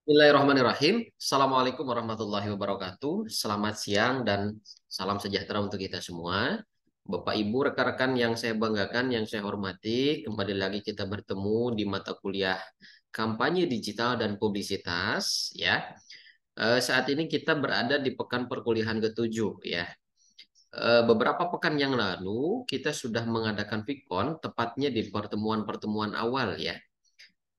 Bismillahirrahmanirrahim. Assalamualaikum warahmatullahi wabarakatuh. Selamat siang dan salam sejahtera untuk kita semua. Bapak Ibu rekan-rekan yang saya banggakan, yang saya hormati, kembali lagi kita bertemu di mata kuliah Kampanye Digital dan Publisitas ya. E, saat ini kita berada di pekan perkuliahan ke-7 ya. E, beberapa pekan yang lalu kita sudah mengadakan Vicon tepatnya di pertemuan-pertemuan awal ya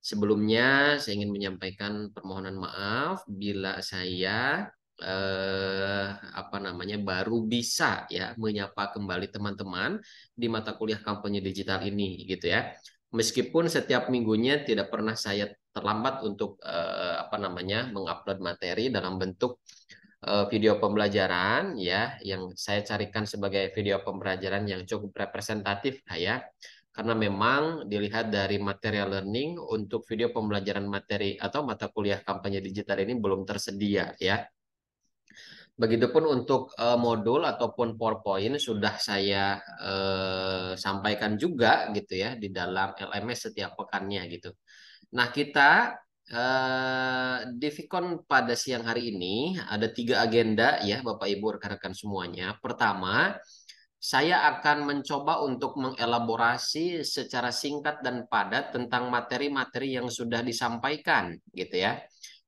Sebelumnya saya ingin menyampaikan permohonan maaf bila saya eh, apa namanya baru bisa ya menyapa kembali teman-teman di mata kuliah kampanye digital ini gitu ya. Meskipun setiap minggunya tidak pernah saya terlambat untuk eh, apa namanya mengupload materi dalam bentuk eh, video pembelajaran ya yang saya carikan sebagai video pembelajaran yang cukup representatif ya karena memang dilihat dari material learning untuk video pembelajaran materi atau mata kuliah kampanye digital ini belum tersedia ya. Begitupun untuk uh, modul ataupun PowerPoint sudah saya uh, sampaikan juga gitu ya di dalam LMS setiap pekannya gitu. Nah kita uh, di Vicon pada siang hari ini ada tiga agenda ya Bapak Ibu rekan-rekan semuanya. Pertama, saya akan mencoba untuk mengelaborasi secara singkat dan padat tentang materi-materi yang sudah disampaikan, gitu ya.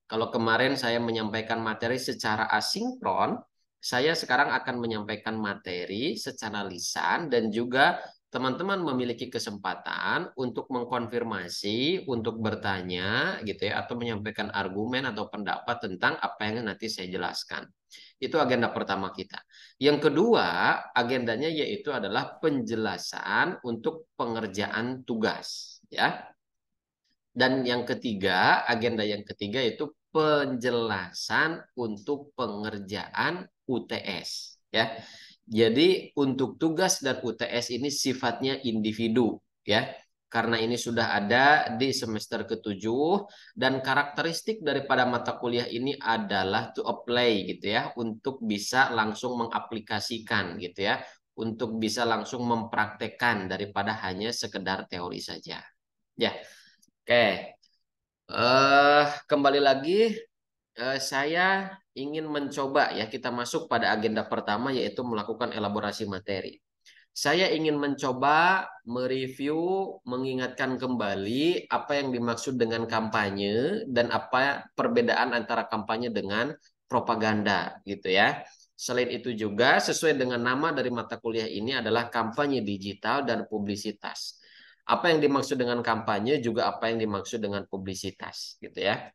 Kalau kemarin saya menyampaikan materi secara asinkron, saya sekarang akan menyampaikan materi secara lisan dan juga teman-teman memiliki kesempatan untuk mengkonfirmasi, untuk bertanya, gitu ya, atau menyampaikan argumen atau pendapat tentang apa yang nanti saya jelaskan. Itu agenda pertama kita. Yang kedua, agendanya yaitu adalah penjelasan untuk pengerjaan tugas, ya. Dan yang ketiga, agenda yang ketiga itu penjelasan untuk pengerjaan UTS, ya. Jadi untuk tugas dan UTS ini sifatnya individu, ya karena ini sudah ada di semester ketujuh dan karakteristik daripada mata kuliah ini adalah to apply gitu ya untuk bisa langsung mengaplikasikan gitu ya untuk bisa langsung mempraktekkan daripada hanya sekedar teori saja ya oke okay. uh, eh, kembali lagi uh, saya ingin mencoba ya kita masuk pada agenda pertama yaitu melakukan elaborasi materi saya ingin mencoba mereview, mengingatkan kembali apa yang dimaksud dengan kampanye dan apa perbedaan antara kampanye dengan propaganda gitu ya. Selain itu juga sesuai dengan nama dari mata kuliah ini adalah kampanye digital dan publisitas. Apa yang dimaksud dengan kampanye juga apa yang dimaksud dengan publisitas gitu ya.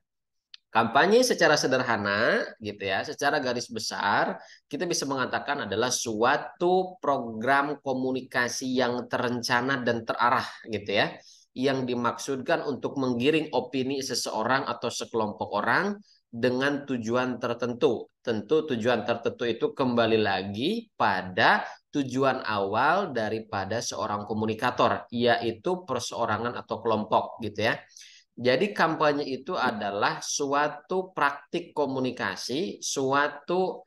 Kampanye secara sederhana, gitu ya, secara garis besar, kita bisa mengatakan adalah suatu program komunikasi yang terencana dan terarah, gitu ya, yang dimaksudkan untuk menggiring opini seseorang atau sekelompok orang dengan tujuan tertentu. Tentu tujuan tertentu itu kembali lagi pada tujuan awal daripada seorang komunikator, yaitu perseorangan atau kelompok, gitu ya. Jadi kampanye itu adalah suatu praktik komunikasi, suatu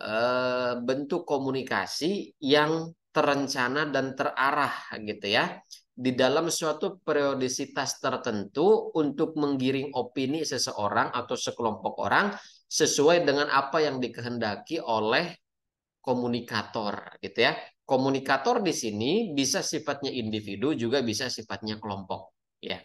eh, bentuk komunikasi yang terencana dan terarah gitu ya. Di dalam suatu periodisitas tertentu untuk menggiring opini seseorang atau sekelompok orang sesuai dengan apa yang dikehendaki oleh komunikator gitu ya. Komunikator di sini bisa sifatnya individu juga bisa sifatnya kelompok ya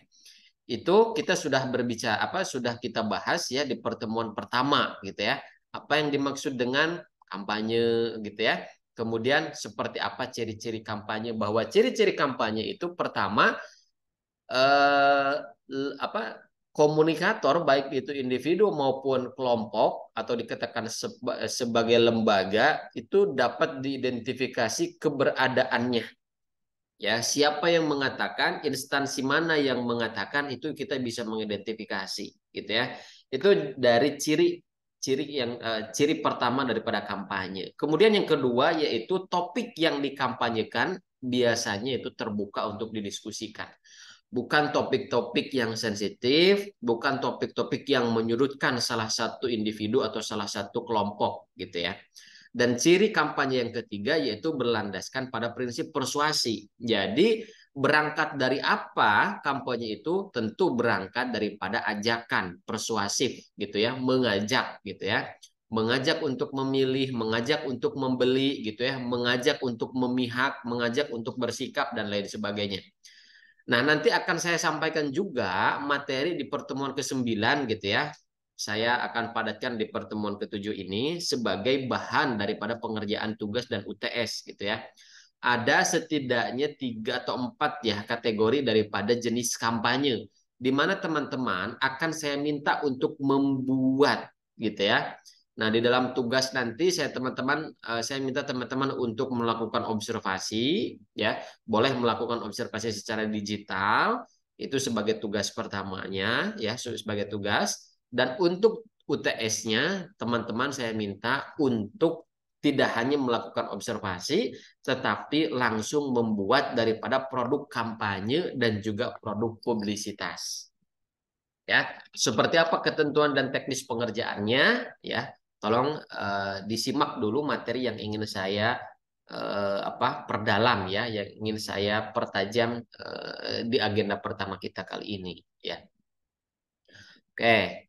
itu kita sudah berbicara apa sudah kita bahas ya di pertemuan pertama gitu ya apa yang dimaksud dengan kampanye gitu ya kemudian seperti apa ciri-ciri kampanye bahwa ciri-ciri kampanye itu pertama eh, apa komunikator baik itu individu maupun kelompok atau dikatakan sebagai lembaga itu dapat diidentifikasi keberadaannya Ya, siapa yang mengatakan, instansi mana yang mengatakan itu kita bisa mengidentifikasi, gitu ya. Itu dari ciri ciri yang uh, ciri pertama daripada kampanye. Kemudian yang kedua yaitu topik yang dikampanyekan biasanya itu terbuka untuk didiskusikan. Bukan topik-topik yang sensitif, bukan topik-topik yang menyudutkan salah satu individu atau salah satu kelompok gitu ya. Dan ciri kampanye yang ketiga yaitu berlandaskan pada prinsip persuasi. Jadi berangkat dari apa kampanye itu tentu berangkat daripada ajakan persuasif gitu ya, mengajak gitu ya. Mengajak untuk memilih, mengajak untuk membeli gitu ya, mengajak untuk memihak, mengajak untuk bersikap dan lain sebagainya. Nah, nanti akan saya sampaikan juga materi di pertemuan ke-9 gitu ya saya akan padatkan di pertemuan ketujuh ini sebagai bahan daripada pengerjaan tugas dan UTS gitu ya. Ada setidaknya tiga atau empat ya kategori daripada jenis kampanye di mana teman-teman akan saya minta untuk membuat gitu ya. Nah, di dalam tugas nanti saya teman-teman eh, saya minta teman-teman untuk melakukan observasi ya. Boleh melakukan observasi secara digital itu sebagai tugas pertamanya ya sebagai tugas dan untuk UTS-nya, teman-teman saya minta untuk tidak hanya melakukan observasi, tetapi langsung membuat daripada produk kampanye dan juga produk publisitas. Ya, seperti apa ketentuan dan teknis pengerjaannya? Ya, tolong eh, disimak dulu materi yang ingin saya eh, apa perdalam ya, yang ingin saya pertajam eh, di agenda pertama kita kali ini. Ya, oke.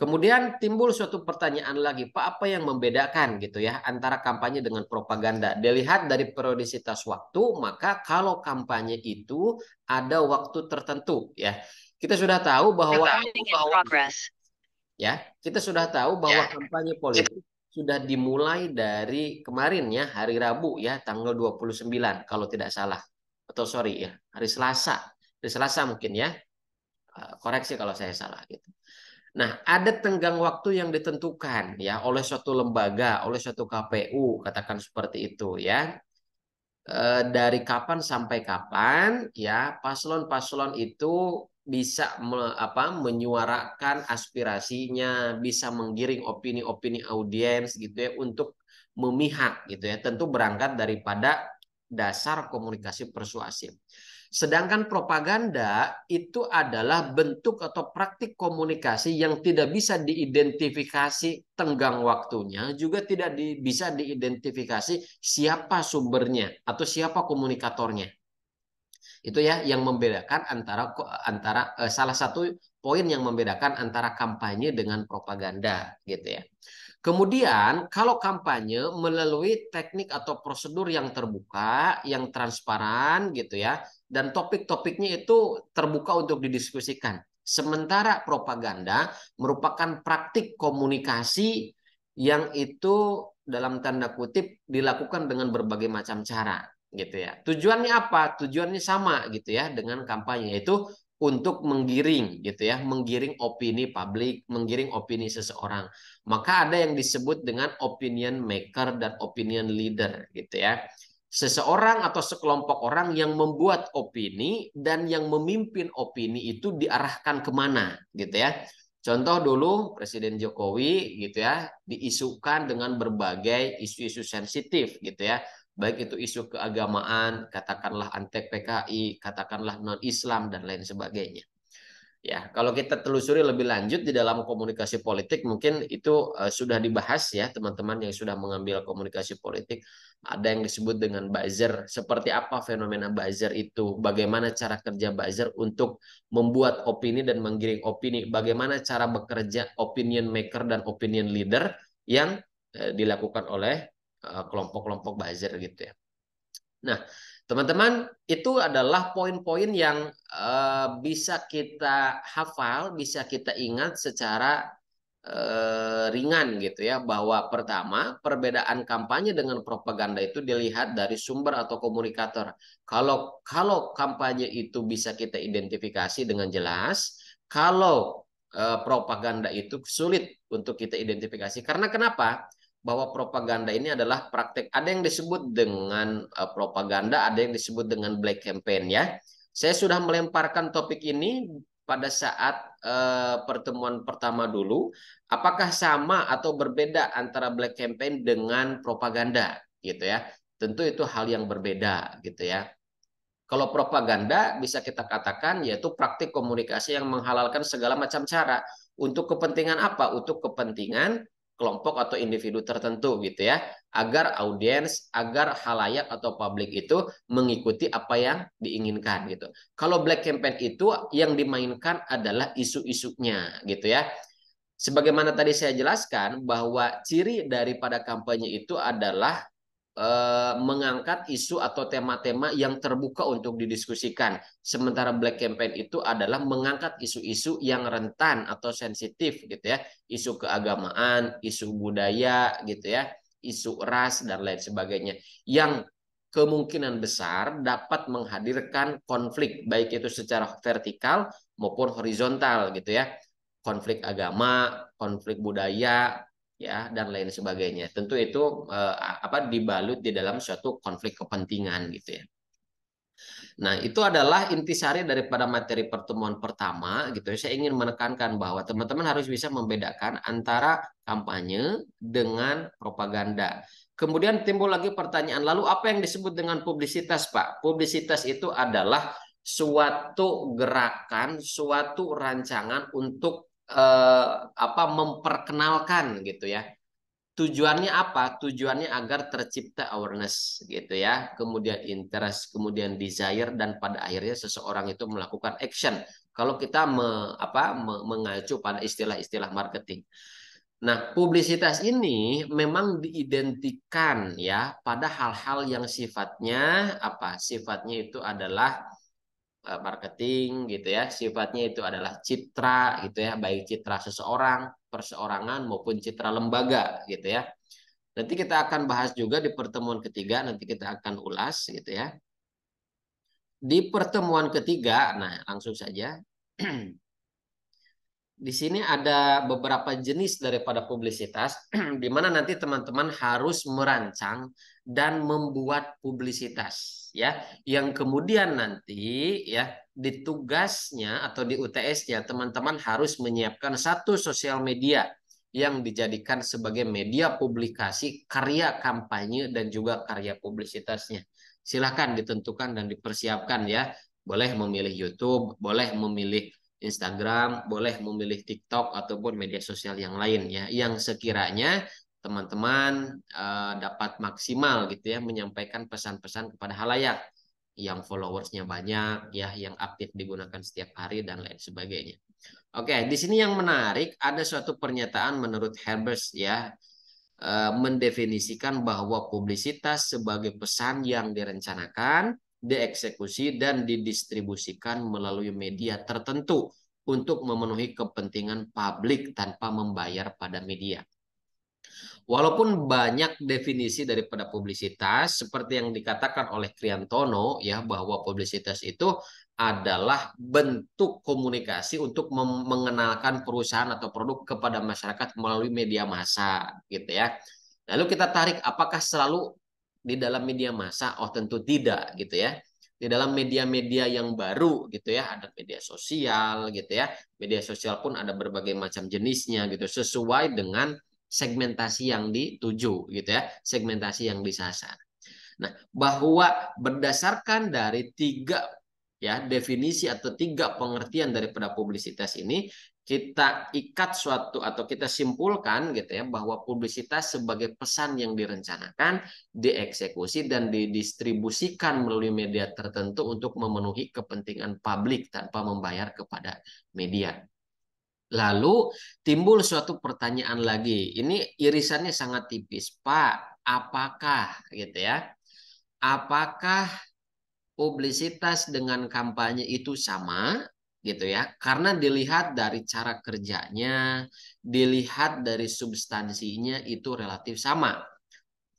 Kemudian timbul suatu pertanyaan lagi, Pak, apa yang membedakan gitu ya antara kampanye dengan propaganda? Dilihat dari periodisitas waktu, maka kalau kampanye itu ada waktu tertentu ya. Kita sudah tahu bahwa, ya, kita sudah tahu bahwa yeah. kampanye politik sudah dimulai dari kemarin ya hari Rabu ya tanggal 29 kalau tidak salah. Atau sorry ya, hari Selasa. Hari Selasa mungkin ya. Eh, koreksi kalau saya salah gitu. Nah, ada tenggang waktu yang ditentukan ya oleh suatu lembaga, oleh suatu KPU, katakan seperti itu ya. E, dari kapan sampai kapan ya paslon-paslon itu bisa me, apa menyuarakan aspirasinya, bisa menggiring opini-opini audiens gitu ya untuk memihak gitu ya. Tentu berangkat daripada dasar komunikasi persuasif. Sedangkan propaganda itu adalah bentuk atau praktik komunikasi yang tidak bisa diidentifikasi tenggang waktunya, juga tidak di, bisa diidentifikasi siapa sumbernya atau siapa komunikatornya. Itu ya yang membedakan antara antara eh, salah satu poin yang membedakan antara kampanye dengan propaganda gitu ya. Kemudian kalau kampanye melalui teknik atau prosedur yang terbuka, yang transparan gitu ya, dan topik-topiknya itu terbuka untuk didiskusikan. Sementara propaganda merupakan praktik komunikasi yang itu dalam tanda kutip dilakukan dengan berbagai macam cara gitu ya. Tujuannya apa? Tujuannya sama gitu ya dengan kampanye yaitu untuk menggiring gitu ya, menggiring opini publik, menggiring opini seseorang. Maka ada yang disebut dengan opinion maker dan opinion leader gitu ya seseorang atau sekelompok orang yang membuat opini dan yang memimpin opini itu diarahkan kemana gitu ya. Contoh dulu Presiden Jokowi gitu ya diisukan dengan berbagai isu-isu sensitif gitu ya. Baik itu isu keagamaan, katakanlah antek PKI, katakanlah non-Islam dan lain sebagainya. Ya, kalau kita telusuri lebih lanjut di dalam komunikasi politik mungkin itu uh, sudah dibahas ya teman-teman yang sudah mengambil komunikasi politik. Ada yang disebut dengan buzzer. Seperti apa fenomena buzzer itu? Bagaimana cara kerja buzzer untuk membuat opini dan menggiring opini? Bagaimana cara bekerja opinion maker dan opinion leader yang uh, dilakukan oleh eh, kelompok-kelompok uh, buzzer gitu ya. Nah, Teman-teman, itu adalah poin-poin yang uh, bisa kita hafal, bisa kita ingat secara uh, ringan gitu ya. Bahwa pertama, perbedaan kampanye dengan propaganda itu dilihat dari sumber atau komunikator. Kalau kalau kampanye itu bisa kita identifikasi dengan jelas, kalau uh, propaganda itu sulit untuk kita identifikasi. Karena kenapa? bahwa propaganda ini adalah praktek ada yang disebut dengan uh, propaganda, ada yang disebut dengan black campaign ya. Saya sudah melemparkan topik ini pada saat uh, pertemuan pertama dulu, apakah sama atau berbeda antara black campaign dengan propaganda gitu ya. Tentu itu hal yang berbeda gitu ya. Kalau propaganda bisa kita katakan yaitu praktik komunikasi yang menghalalkan segala macam cara untuk kepentingan apa? Untuk kepentingan kelompok atau individu tertentu gitu ya agar audiens agar halayak atau publik itu mengikuti apa yang diinginkan gitu kalau black campaign itu yang dimainkan adalah isu-isunya gitu ya sebagaimana tadi saya jelaskan bahwa ciri daripada kampanye itu adalah Eh, mengangkat isu atau tema-tema yang terbuka untuk didiskusikan. Sementara black campaign itu adalah mengangkat isu-isu yang rentan atau sensitif gitu ya, isu keagamaan, isu budaya gitu ya, isu ras dan lain sebagainya. Yang kemungkinan besar dapat menghadirkan konflik baik itu secara vertikal maupun horizontal gitu ya konflik agama, konflik budaya, ya dan lain sebagainya. Tentu itu eh, apa dibalut di dalam suatu konflik kepentingan gitu ya. Nah, itu adalah intisari daripada materi pertemuan pertama gitu. Ya. Saya ingin menekankan bahwa teman-teman harus bisa membedakan antara kampanye dengan propaganda. Kemudian timbul lagi pertanyaan, lalu apa yang disebut dengan publisitas, Pak? Publisitas itu adalah suatu gerakan, suatu rancangan untuk eh, apa memperkenalkan gitu ya. Tujuannya apa? Tujuannya agar tercipta awareness gitu ya. Kemudian interest, kemudian desire dan pada akhirnya seseorang itu melakukan action. Kalau kita me, apa, me, mengacu pada istilah-istilah marketing. Nah, publisitas ini memang diidentikan ya pada hal-hal yang sifatnya apa? Sifatnya itu adalah Eh, marketing gitu ya sifatnya itu adalah citra gitu ya baik citra seseorang perseorangan maupun citra lembaga gitu ya nanti kita akan bahas juga di pertemuan ketiga nanti kita akan ulas gitu ya di pertemuan ketiga nah langsung saja di sini ada beberapa jenis daripada publisitas, di mana nanti teman-teman harus merancang dan membuat publisitas, ya, yang kemudian nanti ya di tugasnya atau di UTS-nya teman-teman harus menyiapkan satu sosial media yang dijadikan sebagai media publikasi karya kampanye dan juga karya publisitasnya. Silahkan ditentukan dan dipersiapkan ya. Boleh memilih YouTube, boleh memilih Instagram, boleh memilih TikTok ataupun media sosial yang lain ya, yang sekiranya teman-teman uh, dapat maksimal gitu ya menyampaikan pesan-pesan kepada halayak yang followersnya banyak ya, yang aktif digunakan setiap hari dan lain sebagainya. Oke, di sini yang menarik ada suatu pernyataan menurut Herbers ya uh, mendefinisikan bahwa publisitas sebagai pesan yang direncanakan dieksekusi dan didistribusikan melalui media tertentu untuk memenuhi kepentingan publik tanpa membayar pada media. Walaupun banyak definisi daripada publisitas, seperti yang dikatakan oleh Kriantono ya bahwa publisitas itu adalah bentuk komunikasi untuk mengenalkan perusahaan atau produk kepada masyarakat melalui media massa gitu ya. Lalu kita tarik apakah selalu di dalam media massa? Oh, tentu tidak gitu ya. Di dalam media-media yang baru gitu ya, ada media sosial gitu ya. Media sosial pun ada berbagai macam jenisnya gitu sesuai dengan segmentasi yang dituju gitu ya, segmentasi yang disasar. Nah, bahwa berdasarkan dari tiga ya definisi atau tiga pengertian daripada publisitas ini kita ikat suatu atau kita simpulkan gitu ya bahwa publisitas sebagai pesan yang direncanakan, dieksekusi dan didistribusikan melalui media tertentu untuk memenuhi kepentingan publik tanpa membayar kepada media. Lalu timbul suatu pertanyaan lagi. Ini irisannya sangat tipis, Pak. Apakah gitu ya? Apakah publisitas dengan kampanye itu sama gitu ya karena dilihat dari cara kerjanya dilihat dari substansinya itu relatif sama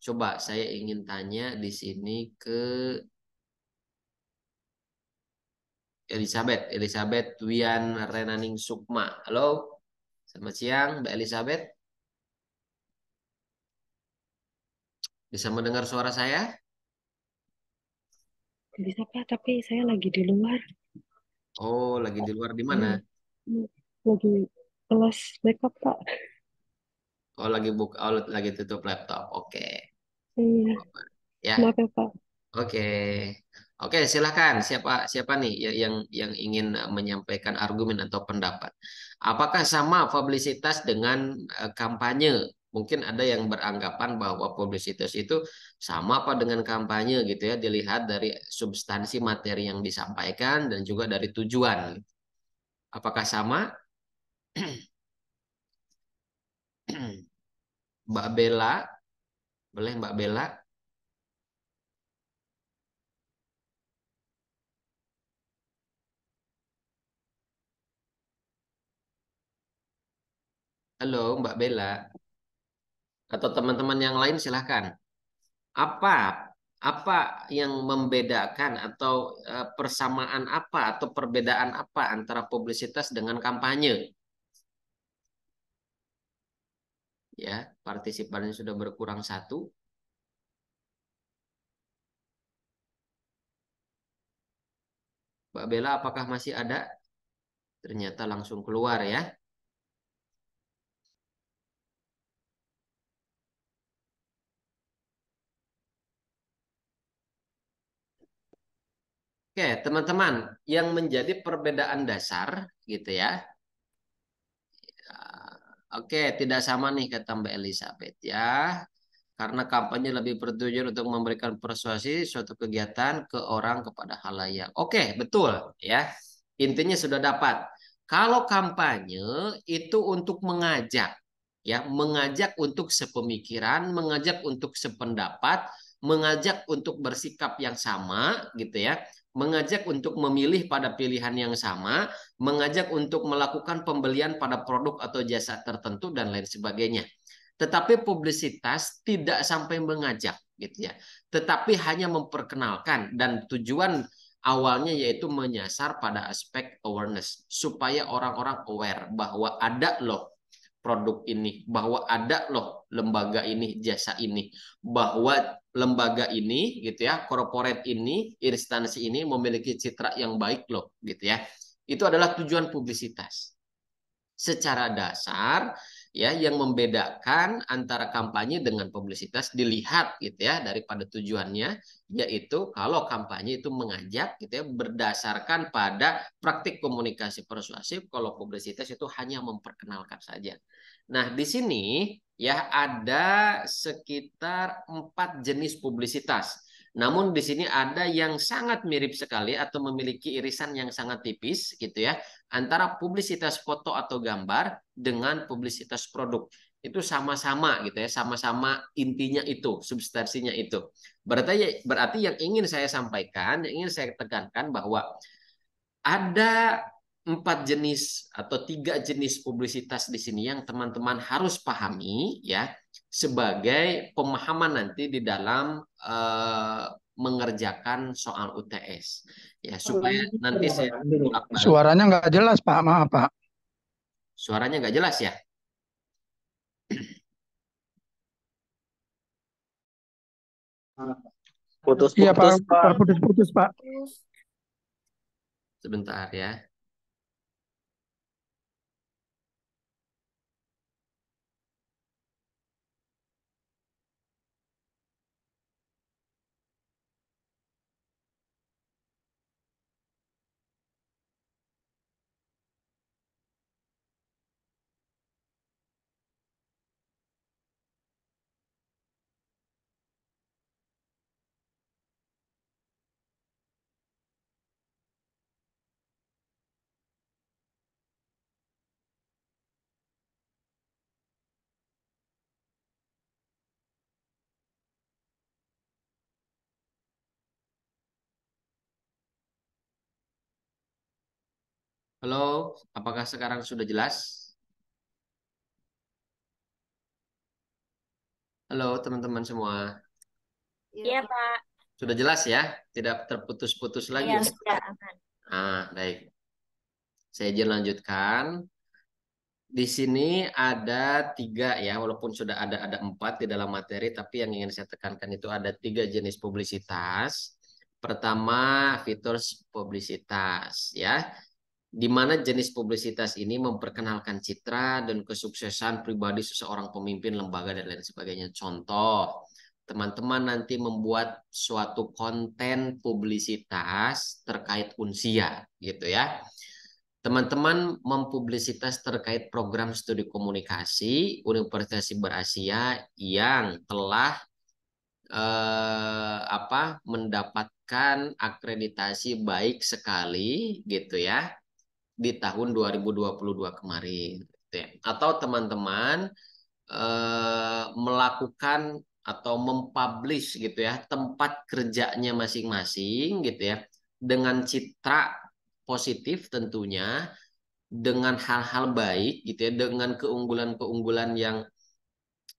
coba saya ingin tanya di sini ke Elizabeth Elizabeth Wian Renaning Sukma halo selamat siang Mbak Elizabeth bisa mendengar suara saya bisa Pak tapi saya lagi di luar Oh, lagi di luar di mana? Iya, lagi kelas backup, Kak. Oh, lagi buka, oh, lagi tutup laptop. Oke. Iya. Ya. Maaf ya, Pak. Oke. Oke, silakan. Siapa siapa nih ya, yang yang ingin menyampaikan argumen atau pendapat? Apakah sama publisitas dengan eh, kampanye? mungkin ada yang beranggapan bahwa publisitas itu sama apa dengan kampanye gitu ya dilihat dari substansi materi yang disampaikan dan juga dari tujuan apakah sama Mbak Bella boleh Mbak Bella Halo Mbak Bella atau teman-teman yang lain silahkan. Apa apa yang membedakan atau eh, persamaan apa atau perbedaan apa antara publisitas dengan kampanye? Ya, partisipannya sudah berkurang satu. Mbak Bella, apakah masih ada? Ternyata langsung keluar ya. Oke, teman-teman, yang menjadi perbedaan dasar gitu ya. Ah, oke, tidak sama nih kata Mbak Elizabeth ya. Karena kampanye lebih bertujuan untuk memberikan persuasi suatu kegiatan ke orang kepada hal halayak. Oke, betul ya. Intinya sudah dapat. Kalau kampanye itu untuk mengajak ya, mengajak untuk sepemikiran, mengajak untuk sependapat, mengajak untuk bersikap yang sama gitu ya mengajak untuk memilih pada pilihan yang sama, mengajak untuk melakukan pembelian pada produk atau jasa tertentu dan lain sebagainya. Tetapi publisitas tidak sampai mengajak gitu ya. Tetapi hanya memperkenalkan dan tujuan awalnya yaitu menyasar pada aspek awareness supaya orang-orang aware bahwa ada loh produk ini, bahwa ada loh lembaga ini, jasa ini, bahwa lembaga ini gitu ya, corporate ini, instansi ini memiliki citra yang baik loh gitu ya. Itu adalah tujuan publisitas. Secara dasar ya yang membedakan antara kampanye dengan publisitas dilihat gitu ya daripada tujuannya yaitu kalau kampanye itu mengajak gitu ya berdasarkan pada praktik komunikasi persuasif kalau publisitas itu hanya memperkenalkan saja. Nah, di sini ya ada sekitar empat jenis publisitas. Namun di sini ada yang sangat mirip sekali atau memiliki irisan yang sangat tipis gitu ya antara publisitas foto atau gambar dengan publisitas produk. Itu sama-sama gitu ya, sama-sama intinya itu, substansinya itu. Berarti berarti yang ingin saya sampaikan, yang ingin saya tekankan bahwa ada empat jenis atau tiga jenis publisitas di sini yang teman-teman harus pahami ya sebagai pemahaman nanti di dalam uh, mengerjakan soal UTS ya supaya nanti saya suaranya nggak jelas pak maaf pak suaranya nggak jelas ya putus putus ya, pak putus putus pak sebentar ya Halo, apakah sekarang sudah jelas? Halo, teman-teman semua. Iya, iya Pak. Sudah jelas ya? Tidak terputus-putus lagi? Iya, ya? sudah Ah, baik. Saya izin lanjutkan. Di sini ada tiga ya, walaupun sudah ada ada empat di dalam materi, tapi yang ingin saya tekankan itu ada tiga jenis publisitas. Pertama, fitur publisitas ya di mana jenis publisitas ini memperkenalkan citra dan kesuksesan pribadi seseorang pemimpin lembaga dan lain sebagainya. Contoh, teman-teman nanti membuat suatu konten publisitas terkait unsia gitu ya. Teman-teman mempublisitas terkait program studi komunikasi Universitas Siber Asia yang telah eh, apa mendapatkan akreditasi baik sekali gitu ya di tahun 2022 kemarin. Gitu ya. Atau teman-teman eh, melakukan atau mempublish gitu ya tempat kerjanya masing-masing gitu ya dengan citra positif tentunya dengan hal-hal baik gitu ya dengan keunggulan-keunggulan yang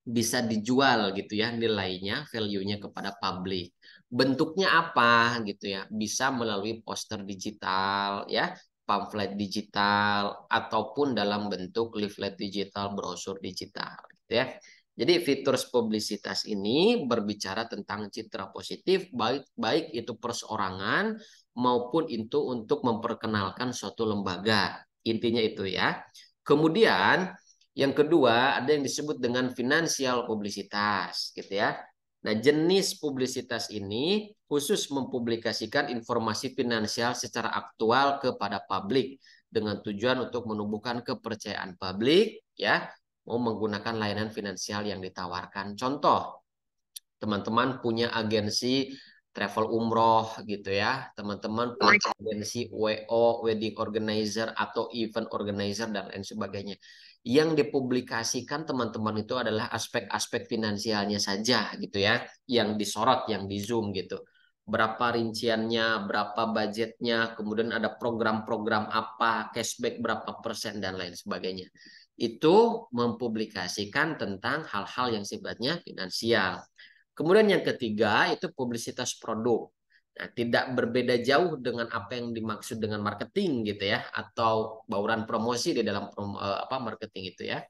bisa dijual gitu ya nilainya value-nya kepada publik bentuknya apa gitu ya bisa melalui poster digital ya pamflet digital ataupun dalam bentuk leaflet digital, brosur digital gitu ya. Jadi fitur publisitas ini berbicara tentang citra positif baik baik itu perseorangan maupun itu untuk memperkenalkan suatu lembaga. Intinya itu ya. Kemudian yang kedua ada yang disebut dengan finansial publisitas gitu ya. Nah, jenis publisitas ini khusus mempublikasikan informasi finansial secara aktual kepada publik dengan tujuan untuk menumbuhkan kepercayaan publik ya mau menggunakan layanan finansial yang ditawarkan. Contoh, teman-teman punya agensi travel umroh gitu ya, teman-teman punya agensi WO, wedding organizer atau event organizer dan lain sebagainya. Yang dipublikasikan teman-teman itu adalah aspek-aspek finansialnya saja gitu ya, yang disorot, yang di zoom gitu berapa rinciannya, berapa budgetnya, kemudian ada program-program apa, cashback berapa persen dan lain sebagainya. Itu mempublikasikan tentang hal-hal yang sifatnya finansial. Kemudian yang ketiga itu publisitas produk. Nah, tidak berbeda jauh dengan apa yang dimaksud dengan marketing gitu ya atau bauran promosi di dalam eh, apa marketing itu ya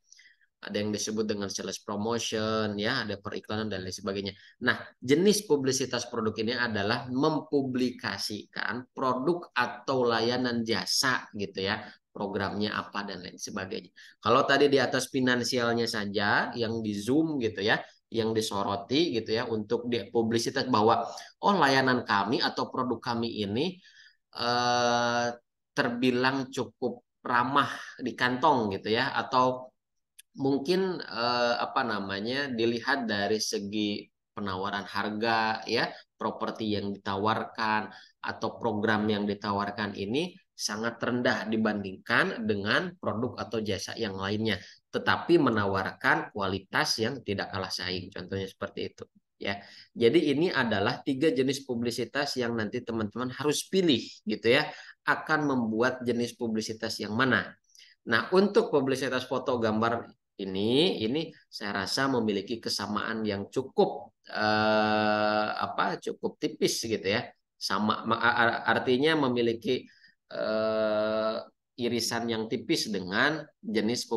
ada yang disebut dengan sales promotion, ya, ada periklanan dan lain sebagainya. Nah, jenis publisitas produk ini adalah mempublikasikan produk atau layanan jasa gitu ya, programnya apa dan lain sebagainya. Kalau tadi di atas finansialnya saja yang di zoom gitu ya, yang disoroti gitu ya untuk di publisitas bahwa oh layanan kami atau produk kami ini eh, terbilang cukup ramah di kantong gitu ya atau mungkin eh, apa namanya dilihat dari segi penawaran harga ya properti yang ditawarkan atau program yang ditawarkan ini sangat rendah dibandingkan dengan produk atau jasa yang lainnya tetapi menawarkan kualitas yang tidak kalah saing contohnya seperti itu ya jadi ini adalah tiga jenis publisitas yang nanti teman-teman harus pilih gitu ya akan membuat jenis publisitas yang mana Nah, untuk publisitas foto gambar ini ini saya rasa memiliki kesamaan yang cukup eh, apa cukup tipis gitu ya sama artinya memiliki eh, irisan yang tipis dengan jenis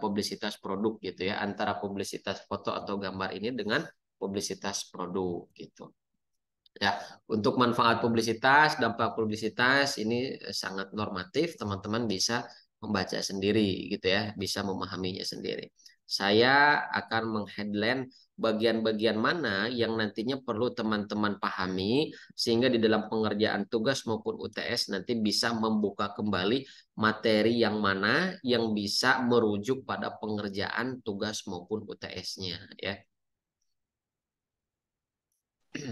publisitas produk gitu ya antara publisitas foto atau gambar ini dengan publisitas produk gitu ya untuk manfaat publisitas dampak publisitas ini sangat normatif teman-teman bisa membaca sendiri gitu ya, bisa memahaminya sendiri. Saya akan mengheadline bagian-bagian mana yang nantinya perlu teman-teman pahami sehingga di dalam pengerjaan tugas maupun UTS nanti bisa membuka kembali materi yang mana yang bisa merujuk pada pengerjaan tugas maupun UTS-nya ya. Oke.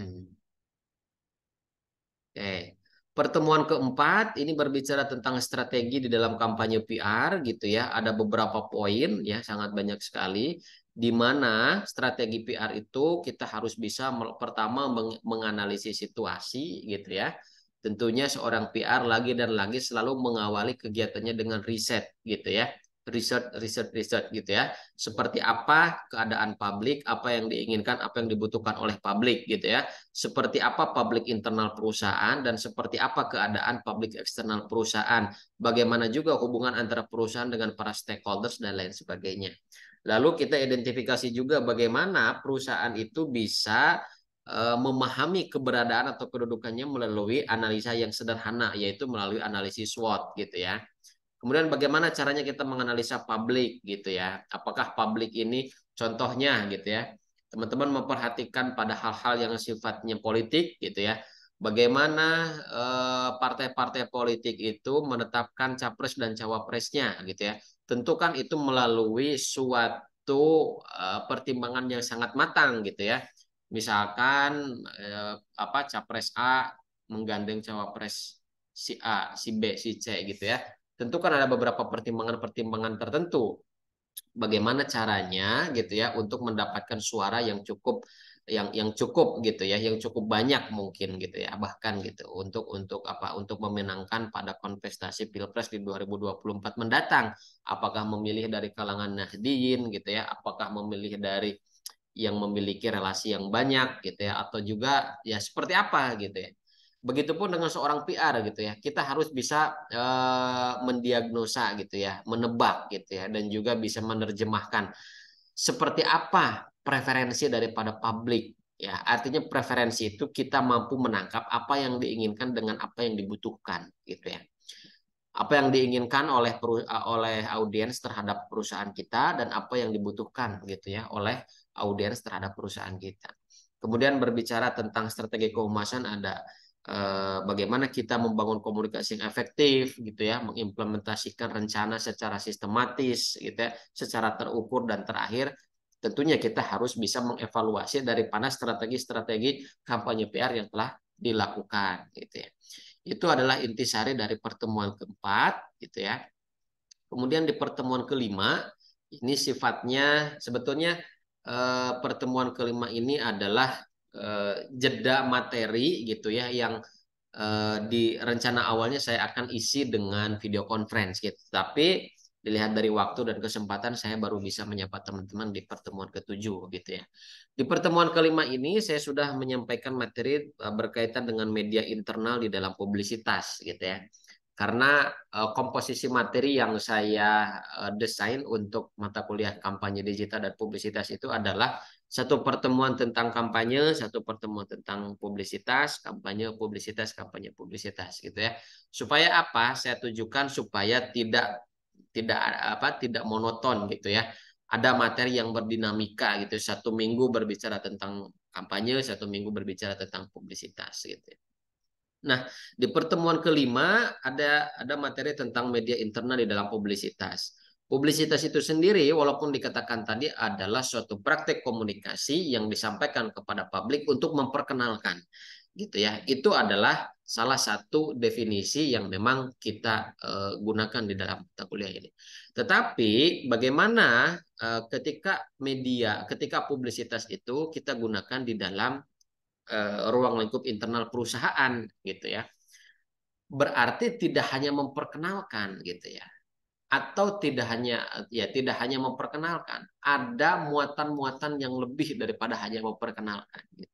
Okay. Pertemuan keempat ini berbicara tentang strategi di dalam kampanye PR gitu ya. Ada beberapa poin ya sangat banyak sekali di mana strategi PR itu kita harus bisa pertama menganalisis situasi gitu ya. Tentunya seorang PR lagi dan lagi selalu mengawali kegiatannya dengan riset gitu ya riset riset riset gitu ya seperti apa keadaan publik apa yang diinginkan apa yang dibutuhkan oleh publik gitu ya seperti apa publik internal perusahaan dan seperti apa keadaan publik eksternal perusahaan bagaimana juga hubungan antara perusahaan dengan para stakeholders dan lain sebagainya lalu kita identifikasi juga bagaimana perusahaan itu bisa eh, memahami keberadaan atau kedudukannya melalui analisa yang sederhana yaitu melalui analisis SWOT gitu ya. Kemudian bagaimana caranya kita menganalisa publik gitu ya? Apakah publik ini contohnya gitu ya? Teman-teman memperhatikan pada hal-hal yang sifatnya politik gitu ya. Bagaimana eh, partai-partai eh, politik itu menetapkan capres dan cawapresnya gitu ya? Tentu kan itu melalui suatu eh, pertimbangan yang sangat matang gitu ya. Misalkan eh, apa capres A menggandeng cawapres si A, si B, si C gitu ya tentu kan ada beberapa pertimbangan-pertimbangan tertentu bagaimana caranya gitu ya untuk mendapatkan suara yang cukup yang yang cukup gitu ya yang cukup banyak mungkin gitu ya bahkan gitu untuk untuk apa untuk memenangkan pada kontestasi pilpres di 2024 mendatang apakah memilih dari kalangan nahdiyin gitu ya apakah memilih dari yang memiliki relasi yang banyak gitu ya atau juga ya seperti apa gitu ya Begitupun dengan seorang PR gitu ya, kita harus bisa e, mendiagnosa gitu ya, menebak gitu ya, dan juga bisa menerjemahkan seperti apa preferensi daripada publik ya. Artinya preferensi itu kita mampu menangkap apa yang diinginkan dengan apa yang dibutuhkan gitu ya apa yang diinginkan oleh eh, oleh audiens terhadap perusahaan kita dan apa yang dibutuhkan gitu ya oleh audiens terhadap perusahaan kita. Kemudian berbicara tentang strategi keumasan ada Eh, bagaimana kita membangun komunikasi yang efektif gitu ya, mengimplementasikan rencana secara sistematis gitu ya, secara terukur dan terakhir tentunya kita harus bisa mengevaluasi daripada strategi-strategi kampanye PR yang telah dilakukan gitu ya. Itu adalah intisari dari pertemuan keempat gitu ya. Kemudian di pertemuan kelima ini sifatnya sebetulnya eh, pertemuan kelima ini adalah uh, jeda materi gitu ya yang uh, di rencana awalnya saya akan isi dengan video conference gitu. Tapi dilihat dari waktu dan kesempatan saya baru bisa menyapa teman-teman di pertemuan ketujuh gitu ya. Di pertemuan kelima ini saya sudah menyampaikan materi eh, berkaitan dengan media internal di dalam publisitas gitu ya. Karena uh, komposisi materi yang saya uh, desain untuk mata kuliah kampanye digital dan publisitas itu adalah satu pertemuan tentang kampanye, satu pertemuan tentang publisitas, kampanye publisitas, kampanye publisitas gitu ya. Supaya apa? Saya tujukan supaya tidak tidak apa tidak monoton gitu ya. Ada materi yang berdinamika gitu. Satu minggu berbicara tentang kampanye, satu minggu berbicara tentang publisitas gitu. Ya. Nah, di pertemuan kelima ada ada materi tentang media internal di dalam publisitas Publisitas itu sendiri, walaupun dikatakan tadi adalah suatu praktek komunikasi yang disampaikan kepada publik untuk memperkenalkan, gitu ya. Itu adalah salah satu definisi yang memang kita uh, gunakan di dalam mata kuliah ini. Tetapi bagaimana uh, ketika media, ketika publisitas itu kita gunakan di dalam uh, ruang lingkup internal perusahaan, gitu ya. Berarti tidak hanya memperkenalkan, gitu ya atau tidak hanya ya tidak hanya memperkenalkan ada muatan-muatan yang lebih daripada hanya memperkenalkan gitu.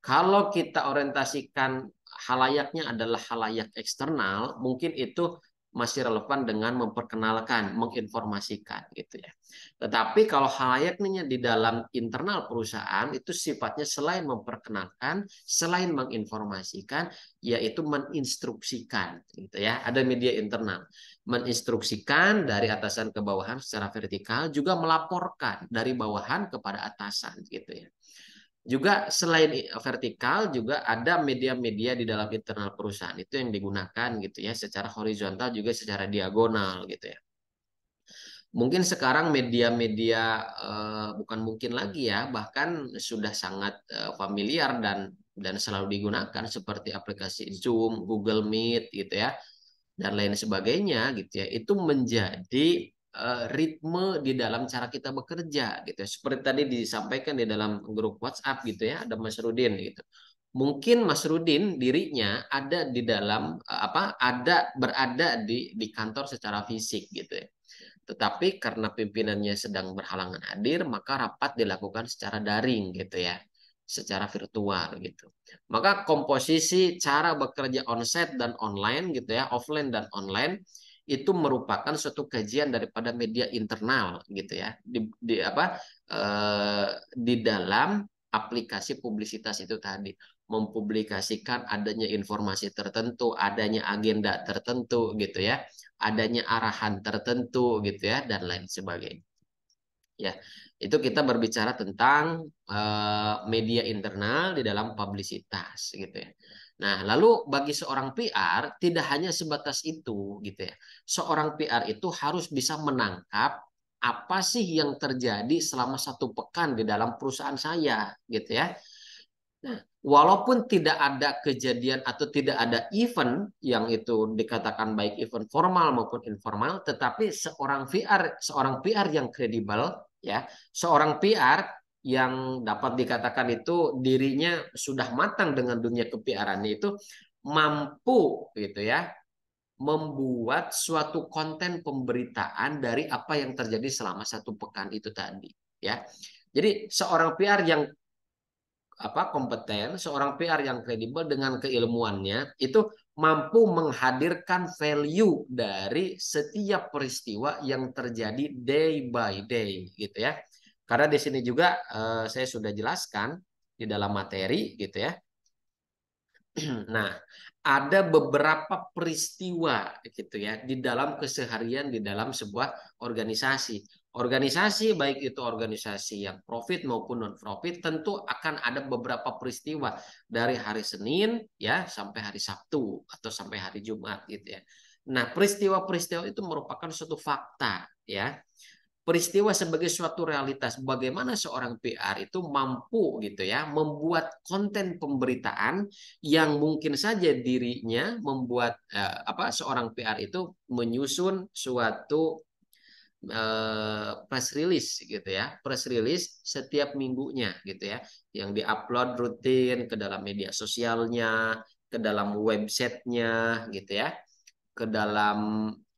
kalau kita orientasikan halayaknya adalah halayak eksternal mungkin itu masih relevan dengan memperkenalkan menginformasikan gitu ya tetapi kalau halayaknya di dalam internal perusahaan itu sifatnya selain memperkenalkan selain menginformasikan yaitu menginstruksikan gitu ya ada media internal menginstruksikan dari atasan ke bawahan secara vertikal juga melaporkan dari bawahan kepada atasan gitu ya. Juga selain vertikal juga ada media-media di dalam internal perusahaan itu yang digunakan gitu ya secara horizontal juga secara diagonal gitu ya mungkin sekarang media-media eh, bukan mungkin lagi ya bahkan sudah sangat eh, familiar dan dan selalu digunakan seperti aplikasi Zoom, Google Meet gitu ya dan lain sebagainya gitu ya itu menjadi uh, ritme di dalam cara kita bekerja gitu ya. seperti tadi disampaikan di dalam grup WhatsApp gitu ya ada Mas Rudin gitu mungkin Mas Rudin dirinya ada di dalam uh, apa ada berada di di kantor secara fisik gitu ya tetapi karena pimpinannya sedang berhalangan hadir maka rapat dilakukan secara daring gitu ya secara virtual gitu. Maka komposisi cara bekerja onsite dan online gitu ya, offline dan online itu merupakan suatu kajian daripada media internal gitu ya di, di apa e, di dalam aplikasi publisitas itu tadi mempublikasikan adanya informasi tertentu, adanya agenda tertentu gitu ya, adanya arahan tertentu gitu ya dan lain sebagainya. Ya itu kita berbicara tentang uh, media internal di dalam publisitas gitu ya. Nah, lalu bagi seorang PR tidak hanya sebatas itu gitu ya. Seorang PR itu harus bisa menangkap apa sih yang terjadi selama satu pekan di dalam perusahaan saya gitu ya. Nah, walaupun tidak ada kejadian atau tidak ada event yang itu dikatakan baik event formal maupun informal, tetapi seorang PR, seorang PR yang kredibel ya seorang PR yang dapat dikatakan itu dirinya sudah matang dengan dunia kepiarannya itu mampu gitu ya membuat suatu konten pemberitaan dari apa yang terjadi selama satu pekan itu tadi ya jadi seorang PR yang apa kompeten seorang PR yang kredibel dengan keilmuannya itu mampu menghadirkan value dari setiap peristiwa yang terjadi day by day gitu ya. Karena di sini juga eh, saya sudah jelaskan di dalam materi gitu ya. Nah, ada beberapa peristiwa gitu ya di dalam keseharian di dalam sebuah organisasi organisasi baik itu organisasi yang profit maupun non profit tentu akan ada beberapa peristiwa dari hari Senin ya sampai hari Sabtu atau sampai hari Jumat gitu ya. Nah, peristiwa-peristiwa itu merupakan suatu fakta ya. Peristiwa sebagai suatu realitas bagaimana seorang PR itu mampu gitu ya membuat konten pemberitaan yang mungkin saja dirinya membuat eh, apa seorang PR itu menyusun suatu Eh, press release gitu ya press release setiap minggunya gitu ya yang diupload rutin ke dalam media sosialnya ke dalam websitenya gitu ya ke dalam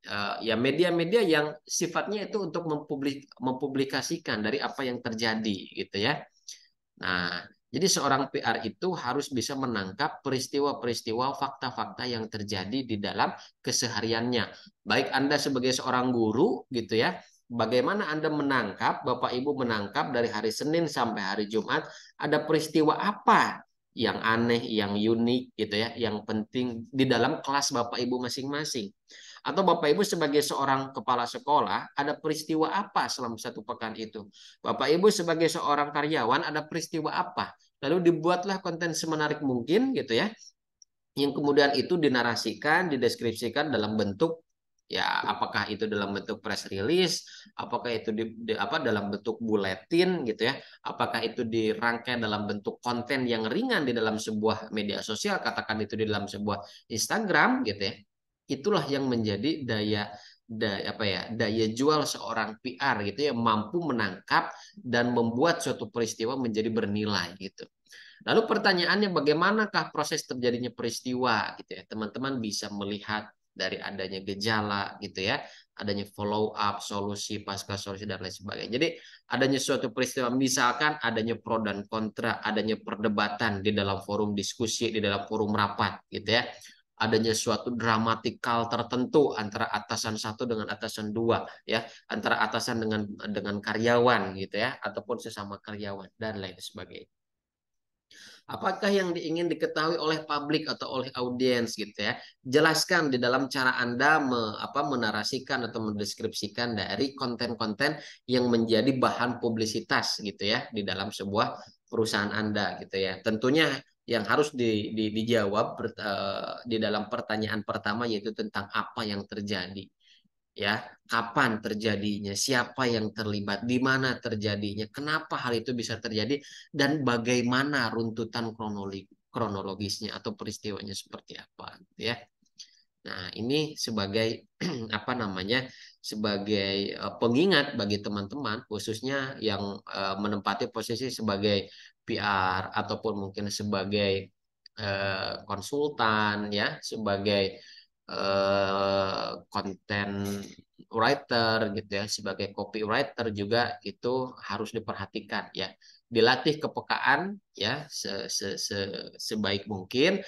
uh, ya media-media yang sifatnya itu untuk mempublik mempublikasikan dari apa yang terjadi gitu ya nah jadi seorang PR itu harus bisa menangkap peristiwa-peristiwa fakta-fakta yang terjadi di dalam kesehariannya. Baik Anda sebagai seorang guru gitu ya, bagaimana Anda menangkap, Bapak Ibu menangkap dari hari Senin sampai hari Jumat ada peristiwa apa yang aneh, yang unik gitu ya, yang penting di dalam kelas Bapak Ibu masing-masing. Atau Bapak Ibu sebagai seorang kepala sekolah, ada peristiwa apa selama satu pekan itu? Bapak Ibu sebagai seorang karyawan, ada peristiwa apa? Lalu dibuatlah konten semenarik mungkin gitu ya. Yang kemudian itu dinarasikan, dideskripsikan dalam bentuk ya apakah itu dalam bentuk press release apakah itu di, di apa dalam bentuk buletin gitu ya apakah itu dirangkai dalam bentuk konten yang ringan di dalam sebuah media sosial katakan itu di dalam sebuah Instagram gitu ya itulah yang menjadi daya daya apa ya daya jual seorang PR gitu ya mampu menangkap dan membuat suatu peristiwa menjadi bernilai gitu. Lalu pertanyaannya bagaimanakah proses terjadinya peristiwa gitu ya teman-teman bisa melihat dari adanya gejala gitu ya, adanya follow up, solusi, pasca solusi dan lain sebagainya. Jadi adanya suatu peristiwa misalkan adanya pro dan kontra, adanya perdebatan di dalam forum diskusi, di dalam forum rapat gitu ya adanya suatu dramatikal tertentu antara atasan satu dengan atasan dua ya antara atasan dengan dengan karyawan gitu ya ataupun sesama karyawan dan lain sebagainya apakah yang diingin diketahui oleh publik atau oleh audiens gitu ya jelaskan di dalam cara anda me, apa menarasikan atau mendeskripsikan dari konten-konten yang menjadi bahan publisitas gitu ya di dalam sebuah perusahaan anda gitu ya tentunya yang harus di, di, dijawab ber, uh, eh, di dalam pertanyaan pertama yaitu tentang apa yang terjadi ya kapan terjadinya siapa yang terlibat di mana terjadinya kenapa hal itu bisa terjadi dan bagaimana runtutan kronologi, kronologisnya atau peristiwanya seperti apa ya nah ini sebagai apa namanya sebagai eh, pengingat bagi teman-teman khususnya yang eh, menempati posisi sebagai PR ataupun mungkin sebagai eh, konsultan ya sebagai konten eh, uh, writer gitu ya sebagai copywriter juga itu harus diperhatikan ya dilatih kepekaan ya se, se, se, sebaik mungkin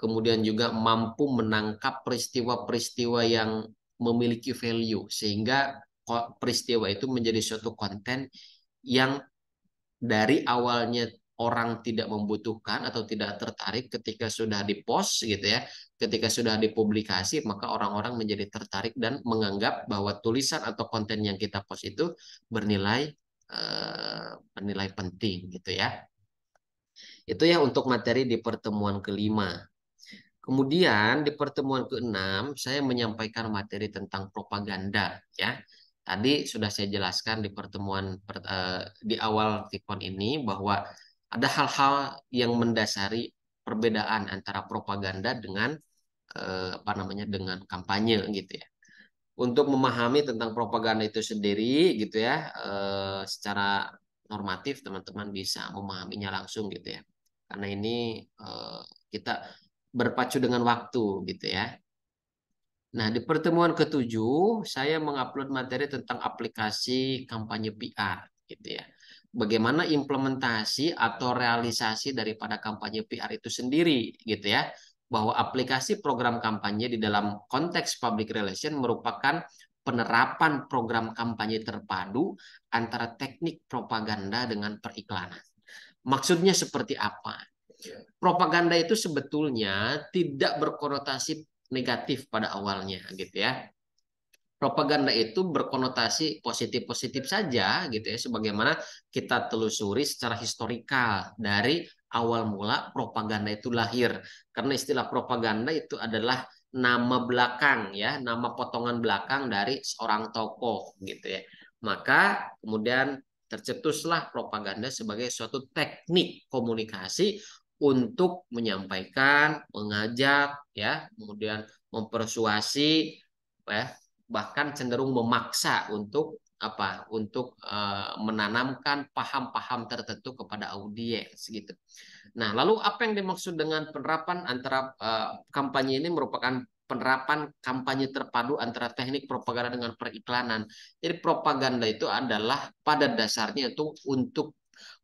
kemudian juga mampu menangkap peristiwa-peristiwa yang memiliki value sehingga peristiwa itu menjadi suatu konten yang dari awalnya orang tidak membutuhkan atau tidak tertarik ketika sudah dipost gitu ya ketika sudah dipublikasi maka orang-orang menjadi tertarik dan menganggap bahwa tulisan atau konten yang kita post itu bernilai eh, bernilai penting gitu ya itu ya untuk materi di pertemuan kelima kemudian di pertemuan keenam saya menyampaikan materi tentang propaganda ya tadi sudah saya jelaskan di pertemuan eh, di awal tikon ini bahwa ada hal-hal yang mendasari perbedaan antara propaganda dengan eh, apa namanya dengan kampanye gitu ya. Untuk memahami tentang propaganda itu sendiri gitu ya, eh, secara normatif teman-teman bisa memahaminya langsung gitu ya. Karena ini eh, kita berpacu dengan waktu gitu ya. Nah, di pertemuan ketujuh saya mengupload materi tentang aplikasi kampanye PR gitu ya bagaimana implementasi atau realisasi daripada kampanye PR itu sendiri gitu ya bahwa aplikasi program kampanye di dalam konteks public relation merupakan penerapan program kampanye terpadu antara teknik propaganda dengan periklanan. Maksudnya seperti apa? Ya. Propaganda itu sebetulnya tidak berkonotasi negatif pada awalnya gitu ya propaganda itu berkonotasi positif-positif saja gitu ya sebagaimana kita telusuri secara historikal dari awal mula propaganda itu lahir karena istilah propaganda itu adalah nama belakang ya nama potongan belakang dari seorang tokoh gitu ya maka kemudian tercetuslah propaganda sebagai suatu teknik komunikasi untuk menyampaikan, mengajak, ya, kemudian mempersuasi, ya, bahkan cenderung memaksa untuk apa untuk uh, menanamkan paham-paham tertentu kepada audiens gitu. Nah, lalu apa yang dimaksud dengan penerapan antara uh, kampanye ini merupakan penerapan kampanye terpadu antara teknik propaganda dengan periklanan. Jadi propaganda itu adalah pada dasarnya itu untuk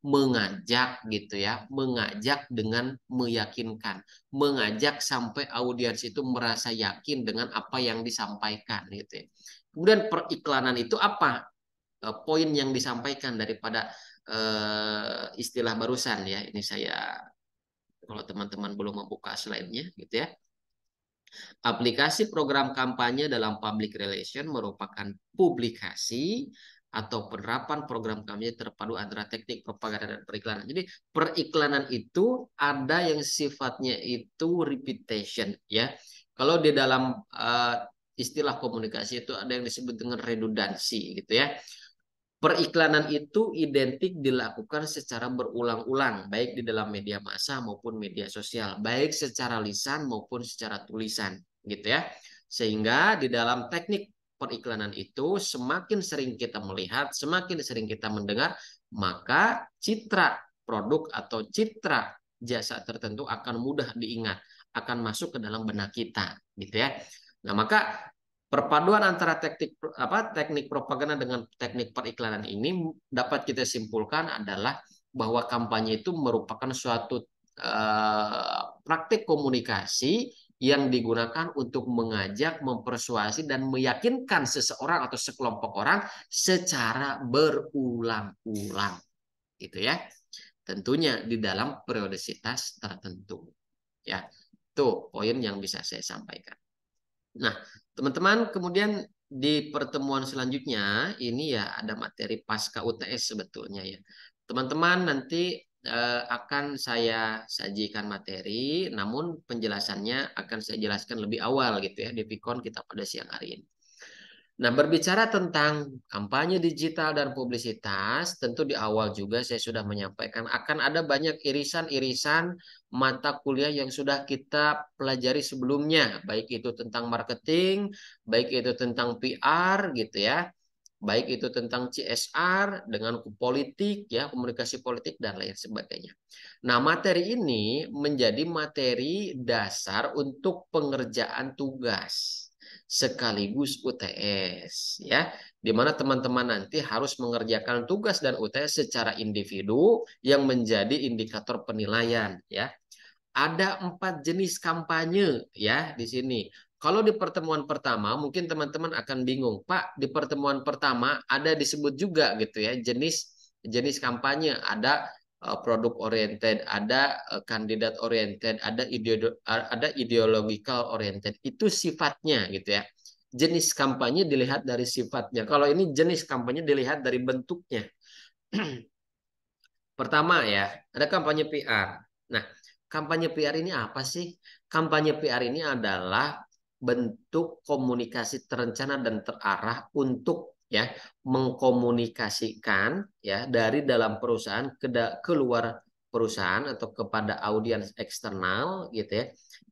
mengajak gitu ya, hmm. mengajak dengan meyakinkan, mengajak sampai audiens itu merasa yakin dengan apa yang disampaikan gitu ya. Kemudian periklanan itu apa? E, poin yang disampaikan daripada e, istilah barusan ya. Ini saya kalau teman-teman belum membuka slide-nya gitu ya. Aplikasi program kampanye dalam public relation merupakan publikasi atau penerapan program kami terpadu antara teknik propaganda dan periklanan. Jadi periklanan itu ada yang sifatnya itu repetition ya. Kalau di dalam uh, istilah komunikasi itu ada yang disebut dengan redundansi gitu ya. Periklanan itu identik dilakukan secara berulang-ulang, baik di dalam media massa maupun media sosial, baik secara lisan maupun secara tulisan, gitu ya. Sehingga di dalam teknik periklanan itu, semakin sering kita melihat, semakin sering kita mendengar, maka citra produk atau citra jasa tertentu akan mudah diingat, akan masuk ke dalam benak kita, gitu ya. Nah, maka perpaduan antara teknik apa teknik propaganda dengan teknik periklanan ini dapat kita simpulkan adalah bahwa kampanye itu merupakan suatu eh, praktik komunikasi yang digunakan untuk mengajak, mempersuasi, dan meyakinkan seseorang atau sekelompok orang secara berulang-ulang. Gitu ya. Tentunya di dalam periodisitas tertentu. Ya. Itu poin yang bisa saya sampaikan. Nah, teman-teman, kemudian di pertemuan selanjutnya ini ya ada materi pasca UTS sebetulnya ya. Teman-teman nanti Eh, akan saya sajikan materi, namun penjelasannya akan saya jelaskan lebih awal gitu ya di Vicon kita pada siang hari ini. Nah, berbicara tentang kampanye digital dan publisitas, tentu di awal juga saya sudah menyampaikan akan ada banyak irisan-irisan mata kuliah yang sudah kita pelajari sebelumnya, baik itu tentang marketing, baik itu tentang PR gitu ya baik itu tentang CSR dengan politik ya komunikasi politik dan lain sebagainya. Nah, materi ini menjadi materi dasar untuk pengerjaan tugas sekaligus UTS ya di mana teman-teman nanti harus mengerjakan tugas dan UTS secara individu yang menjadi indikator penilaian ya ada empat jenis kampanye ya di sini. Kalau di pertemuan pertama mungkin teman-teman akan bingung, Pak, di pertemuan pertama ada disebut juga gitu ya jenis jenis kampanye, ada eh, produk oriented, ada eh, kandidat oriented, ada ideo, ada ideological oriented. Itu sifatnya gitu ya. Jenis kampanye dilihat dari sifatnya. Kalau ini jenis kampanye dilihat dari bentuknya. Pertama ya, ada kampanye PR. Nah, kampanye PR ini apa sih? Kampanye PR ini adalah bentuk komunikasi terencana dan terarah untuk ya mengkomunikasikan ya dari dalam perusahaan ke keluar perusahaan atau kepada audiens eksternal gitu ya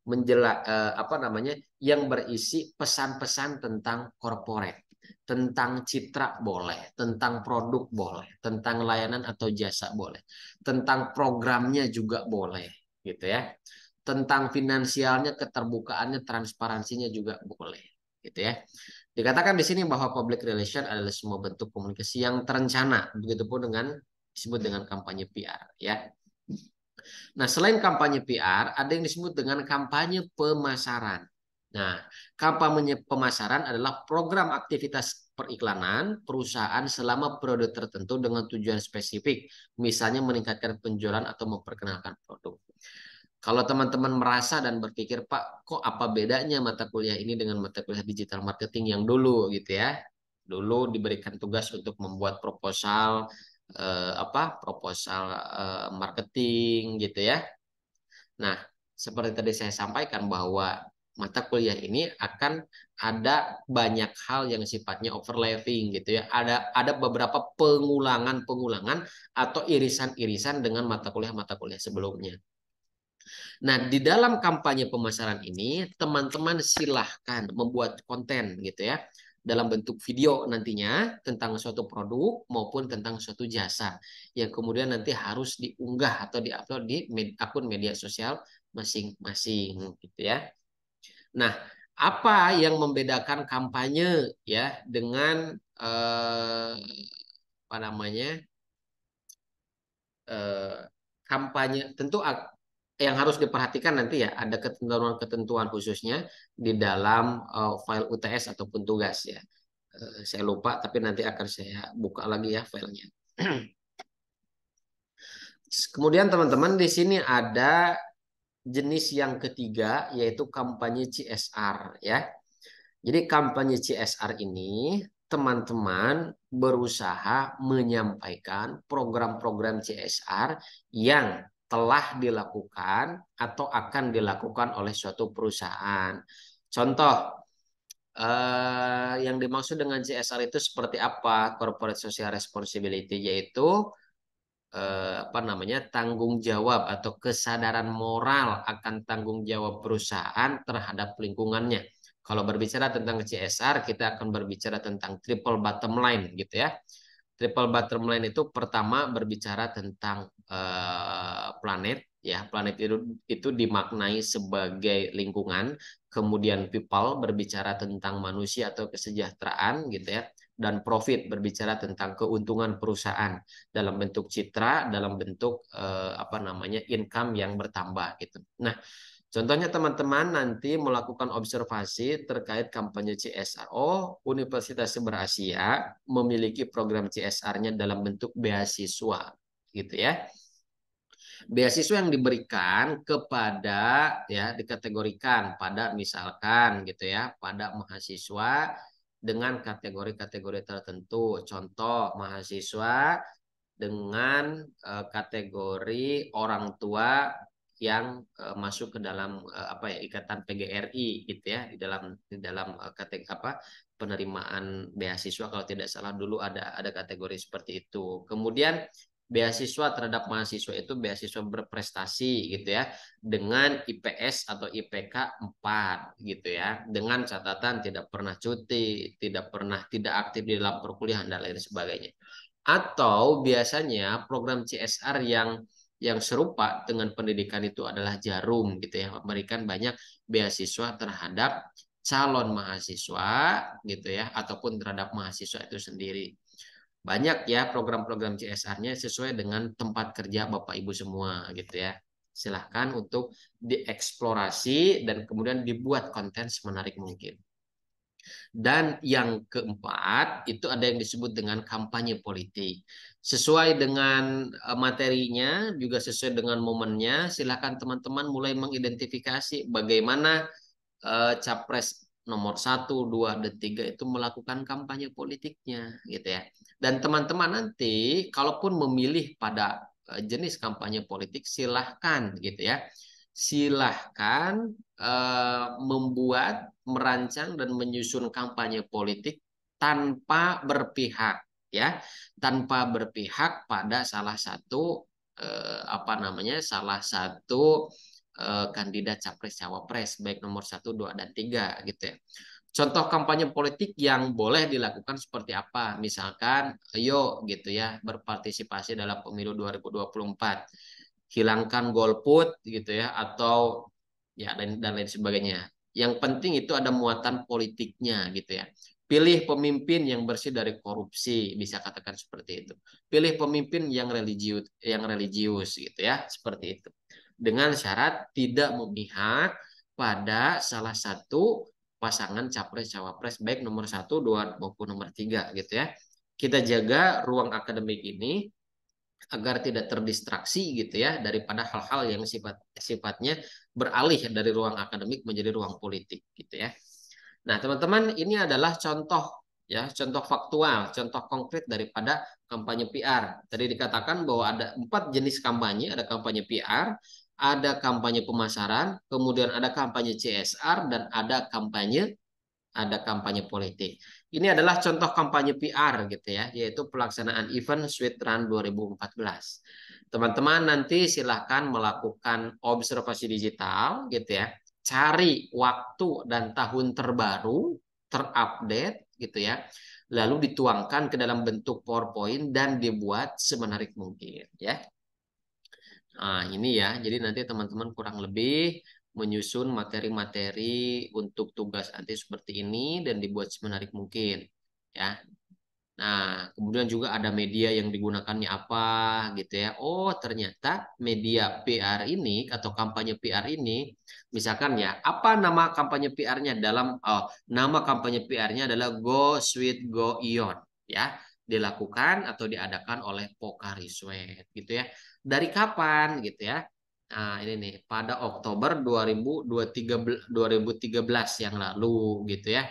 menjelak eh, apa namanya yang berisi pesan-pesan tentang korporat tentang citra boleh, tentang produk boleh, tentang layanan atau jasa boleh, tentang programnya juga boleh, gitu ya tentang finansialnya, keterbukaannya, transparansinya juga boleh, gitu ya. Dikatakan di sini bahwa public relation adalah semua bentuk komunikasi yang terencana, begitu pun dengan disebut dengan kampanye PR, ya. Nah, selain kampanye PR, ada yang disebut dengan kampanye pemasaran. Nah, kampanye pemasaran adalah program aktivitas periklanan perusahaan selama periode tertentu dengan tujuan spesifik, misalnya meningkatkan penjualan atau memperkenalkan produk. Kalau teman-teman merasa dan berpikir, Pak, kok apa bedanya mata kuliah ini dengan mata kuliah digital marketing yang dulu gitu ya? Dulu diberikan tugas untuk membuat proposal eh, apa? proposal eh, marketing gitu ya. Nah, seperti tadi saya sampaikan bahwa mata kuliah ini akan ada banyak hal yang sifatnya overlapping gitu ya. Ada ada beberapa pengulangan-pengulangan atau irisan-irisan dengan mata kuliah-mata kuliah sebelumnya. Nah, di dalam kampanye pemasaran ini, teman-teman silahkan membuat konten gitu ya dalam bentuk video nantinya tentang suatu produk maupun tentang suatu jasa yang kemudian nanti harus diunggah atau diupload di akun media sosial masing-masing gitu ya. Nah, apa yang membedakan kampanye ya dengan eh, apa namanya eh, kampanye tentu yang harus diperhatikan nanti ya ada ketentuan-ketentuan khususnya di dalam uh, file UTS ataupun tugas ya. Uh, saya lupa tapi nanti akan saya buka lagi ya filenya. Kemudian teman-teman di sini ada jenis yang ketiga yaitu kampanye CSR ya. Jadi kampanye CSR ini teman-teman berusaha menyampaikan program-program CSR yang telah dilakukan atau akan dilakukan oleh suatu perusahaan. Contoh, eh, yang dimaksud dengan CSR itu seperti apa? Corporate Social Responsibility yaitu eh, apa namanya tanggung jawab atau kesadaran moral akan tanggung jawab perusahaan terhadap lingkungannya. Kalau berbicara tentang CSR, kita akan berbicara tentang triple bottom line gitu ya. Triple bottom line itu pertama berbicara tentang eh, planet ya planet itu itu dimaknai sebagai lingkungan kemudian people berbicara tentang manusia atau kesejahteraan gitu ya dan profit berbicara tentang keuntungan perusahaan dalam bentuk citra dalam bentuk eh, apa namanya income yang bertambah gitu nah Contohnya teman-teman nanti melakukan observasi terkait kampanye CSRO, Universitas Sumber Asia memiliki program CSR-nya dalam bentuk beasiswa, gitu ya beasiswa yang diberikan kepada ya dikategorikan pada misalkan gitu ya pada mahasiswa dengan kategori-kategori tertentu. Contoh mahasiswa dengan e, kategori orang tua yang e, masuk ke dalam e, apa ya ikatan PGRI gitu ya di dalam di dalam e, kategori apa penerimaan beasiswa kalau tidak salah dulu ada ada kategori seperti itu. Kemudian beasiswa terhadap mahasiswa itu beasiswa berprestasi gitu ya dengan IPS atau IPK 4 gitu ya dengan catatan tidak pernah cuti tidak pernah tidak aktif di dalam perkuliahan dan lain sebagainya atau biasanya program CSR yang yang serupa dengan pendidikan itu adalah jarum gitu ya memberikan banyak beasiswa terhadap calon mahasiswa gitu ya ataupun terhadap mahasiswa itu sendiri banyak ya program-program CSR-nya sesuai dengan tempat kerja Bapak Ibu semua gitu ya. Silahkan untuk dieksplorasi dan kemudian dibuat konten semenarik mungkin. Dan yang keempat itu ada yang disebut dengan kampanye politik. Sesuai dengan eh, materinya, juga sesuai dengan momennya, silahkan teman-teman mulai mengidentifikasi bagaimana eh, capres nomor satu, dua, dan tiga itu melakukan kampanye politiknya, gitu ya. Dan teman-teman nanti kalaupun memilih pada eh, jenis kampanye politik silahkan gitu ya. Silahkan eh, membuat, merancang dan menyusun kampanye politik tanpa berpihak ya, tanpa berpihak pada salah satu eh, apa namanya? salah satu eh, kandidat capres cawapres baik nomor satu dua dan tiga gitu ya contoh kampanye politik yang boleh dilakukan seperti apa? Misalkan, ayo gitu ya, berpartisipasi dalam pemilu 2024. Hilangkan golput gitu ya atau ya dan, dan lain sebagainya. Yang penting itu ada muatan politiknya gitu ya. Pilih pemimpin yang bersih dari korupsi, bisa katakan seperti itu. Pilih pemimpin yang religius, yang religius gitu ya, seperti itu. Dengan syarat tidak memihak pada salah satu pasangan capres-cawapres baik nomor satu, dua maupun nomor tiga gitu ya. Kita jaga ruang akademik ini agar tidak terdistraksi gitu ya daripada hal-hal yang sifat sifatnya beralih dari ruang akademik menjadi ruang politik gitu ya. Nah, teman-teman, ini adalah contoh ya, contoh faktual, contoh konkret daripada kampanye PR. Tadi dikatakan bahwa ada empat jenis kampanye, ada kampanye PR, ada kampanye pemasaran, kemudian ada kampanye CSR dan ada kampanye ada kampanye politik. Ini adalah contoh kampanye PR gitu ya, yaitu pelaksanaan event Sweet Run 2014. Teman-teman nanti silahkan melakukan observasi digital gitu ya, cari waktu dan tahun terbaru, terupdate gitu ya, lalu dituangkan ke dalam bentuk PowerPoint dan dibuat semenarik mungkin ya. Nah, ini ya, jadi nanti teman-teman kurang lebih menyusun materi-materi untuk tugas anti seperti ini dan dibuat semenarik mungkin, ya. Nah, kemudian juga ada media yang digunakannya apa, gitu ya. Oh, ternyata media PR ini atau kampanye PR ini, misalkan ya, apa nama kampanye PR-nya dalam oh, nama kampanye PR-nya adalah Go Sweet Go Ion, ya dilakukan atau diadakan oleh Pokari Sweat gitu ya dari kapan gitu ya. Nah, ini nih pada Oktober tiga 2013 yang lalu gitu ya.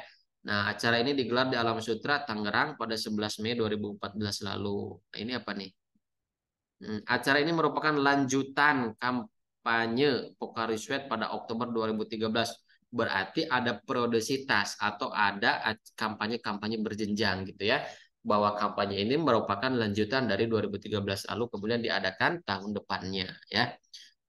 Nah, acara ini digelar di Alam Sutra Tangerang pada 11 Mei 2014 lalu. Nah, ini apa nih? Hmm, acara ini merupakan lanjutan kampanye Pokari Sweat pada Oktober 2013. Berarti ada periodisitas atau ada kampanye-kampanye berjenjang gitu ya bahwa kampanye ini merupakan lanjutan dari 2013 lalu kemudian diadakan tahun depannya ya.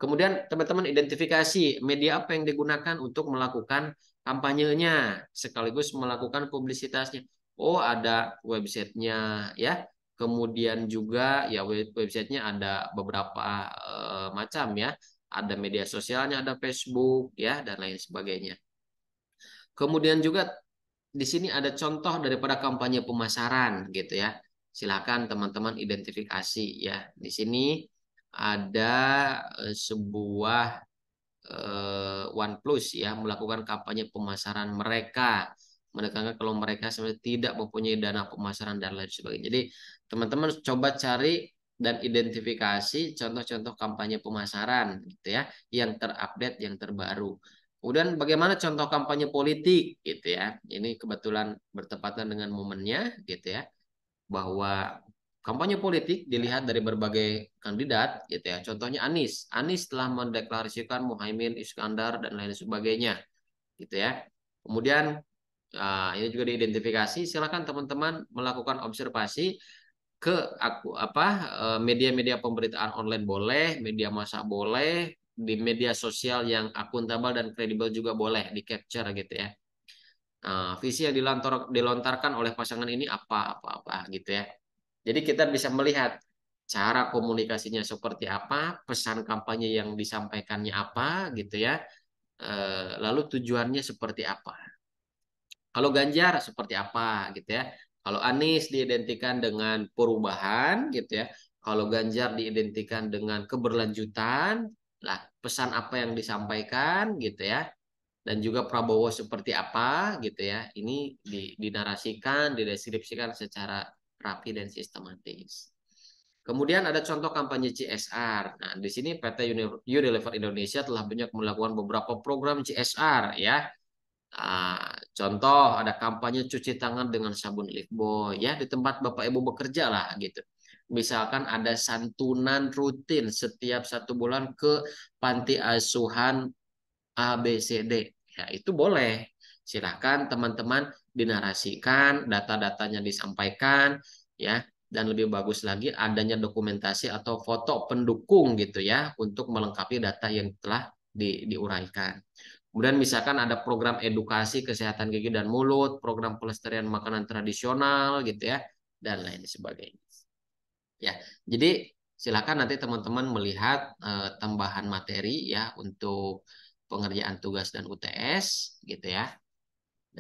Kemudian teman-teman identifikasi media apa yang digunakan untuk melakukan kampanyenya sekaligus melakukan publisitasnya. Oh ada websitenya ya. Kemudian juga ya websitenya ada beberapa e, macam ya. Ada media sosialnya, ada Facebook ya dan lain sebagainya. Kemudian juga di sini ada contoh daripada kampanye pemasaran gitu ya. Silakan teman-teman identifikasi ya. Di sini ada eh, sebuah uh, eh, One Plus ya melakukan kampanye pemasaran mereka menekankan kalau mereka sebenarnya tidak mempunyai dana pemasaran dan lain sebagainya. Jadi teman-teman coba cari dan identifikasi contoh-contoh kampanye pemasaran gitu ya yang terupdate yang terbaru Kemudian bagaimana contoh kampanye politik gitu ya. Ini kebetulan bertepatan dengan momennya gitu ya. Bahwa kampanye politik dilihat dari berbagai kandidat gitu ya. Contohnya Anies. Anies telah mendeklarasikan Muhaimin Iskandar dan lain sebagainya gitu ya. Kemudian uh, ini juga diidentifikasi. Silakan teman-teman melakukan observasi ke aku apa eh, media-media pemberitaan online boleh, media massa boleh, di media sosial yang akuntabel dan kredibel juga boleh di capture gitu ya. Uh, visi yang dilontor, dilontarkan oleh pasangan ini apa apa apa gitu ya. Jadi kita bisa melihat cara komunikasinya seperti apa, pesan kampanye yang disampaikannya apa gitu ya. Eh, lalu tujuannya seperti apa. Kalau Ganjar seperti apa gitu ya. Kalau Anies diidentikan dengan perubahan gitu ya. Kalau Ganjar diidentikan dengan keberlanjutan, lah pesan apa yang disampaikan gitu ya dan juga Prabowo seperti apa gitu ya ini dinarasikan dideskripsikan secara rapi dan sistematis kemudian ada contoh kampanye CSR nah di sini PT Unilever Indonesia telah banyak melakukan beberapa program CSR ya nah, contoh ada kampanye cuci tangan dengan sabun Lifebuoy ya di tempat Bapak Ibu bekerja lah gitu misalkan ada santunan rutin setiap satu bulan ke panti asuhan ABCD. Ya, itu boleh. Silahkan teman-teman dinarasikan, data-datanya disampaikan, ya. Dan lebih bagus lagi adanya dokumentasi atau foto pendukung gitu ya untuk melengkapi data yang telah di, diuraikan. Kemudian misalkan ada program edukasi kesehatan gigi dan mulut, program pelestarian makanan tradisional gitu ya, dan lain sebagainya. Ya, jadi silakan nanti teman-teman melihat eh, tambahan materi ya untuk pengerjaan tugas dan UTS gitu ya.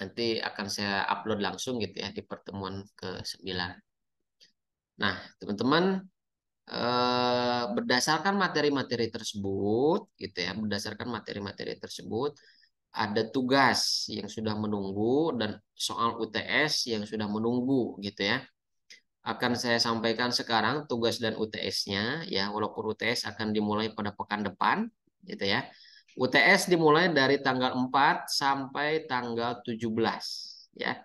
Nanti akan saya upload langsung gitu ya di pertemuan ke-9. Nah, teman-teman eh, berdasarkan materi-materi tersebut gitu ya, berdasarkan materi-materi tersebut ada tugas yang sudah menunggu dan soal UTS yang sudah menunggu gitu ya akan saya sampaikan sekarang tugas dan UTS-nya ya walaupun UTS akan dimulai pada pekan depan gitu ya. UTS dimulai dari tanggal 4 sampai tanggal 17 ya.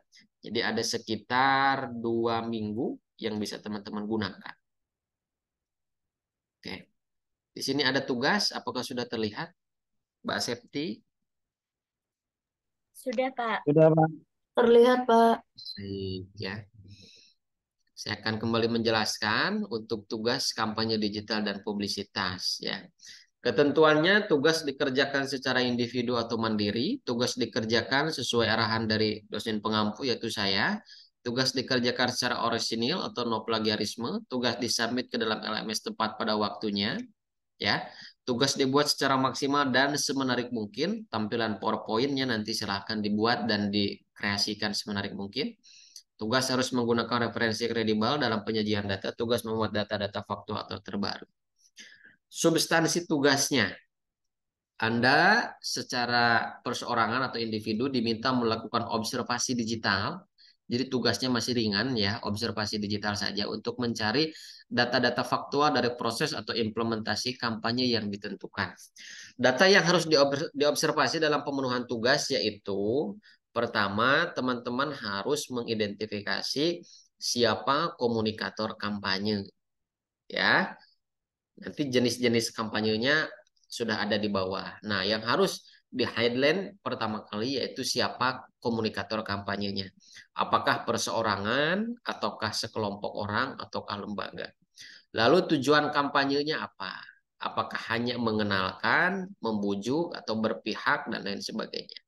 Jadi ada sekitar dua minggu yang bisa teman-teman gunakan. Oke. Di sini ada tugas apakah sudah terlihat Mbak Septi? Sudah, Pak. Sudah, Pak. Terlihat, Pak. Sip, ya. Saya akan kembali menjelaskan untuk tugas kampanye digital dan publisitas ya. Ketentuannya tugas dikerjakan secara individu atau mandiri, tugas dikerjakan sesuai arahan dari dosen pengampu yaitu saya, tugas dikerjakan secara orisinil atau no plagiarisme, tugas disubmit ke dalam LMS tepat pada waktunya, ya. Tugas dibuat secara maksimal dan semenarik mungkin, tampilan PowerPoint-nya nanti silahkan dibuat dan dikreasikan semenarik mungkin. Tugas harus menggunakan referensi kredibel dalam penyajian data. Tugas membuat data-data faktual atau terbaru. Substansi tugasnya. Anda secara perseorangan atau individu diminta melakukan observasi digital. Jadi tugasnya masih ringan ya, observasi digital saja untuk mencari data-data faktual dari proses atau implementasi kampanye yang ditentukan. Data yang harus diobservasi dalam pemenuhan tugas yaitu Pertama, teman-teman harus mengidentifikasi siapa komunikator kampanye. Ya. Nanti jenis-jenis kampanyenya sudah ada di bawah. Nah, yang harus di headline pertama kali yaitu siapa komunikator kampanyenya. Apakah perseorangan ataukah sekelompok orang ataukah lembaga. Lalu tujuan kampanyenya apa? Apakah hanya mengenalkan, membujuk atau berpihak dan lain sebagainya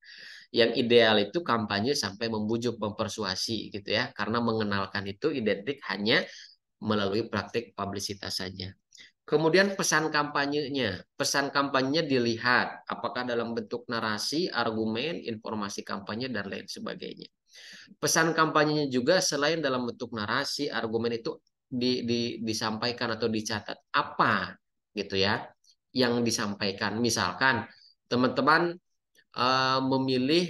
yang ideal itu kampanye sampai membujuk, mempersuasi gitu ya. Karena mengenalkan itu identik hanya melalui praktik publisitas saja. Kemudian pesan kampanyenya. Pesan kampanyenya dilihat apakah dalam bentuk narasi, argumen, informasi kampanye dan lain sebagainya. Pesan kampanyenya juga selain dalam bentuk narasi, argumen itu di, di, disampaikan atau dicatat apa gitu ya yang disampaikan. Misalkan teman-teman Eh, memilih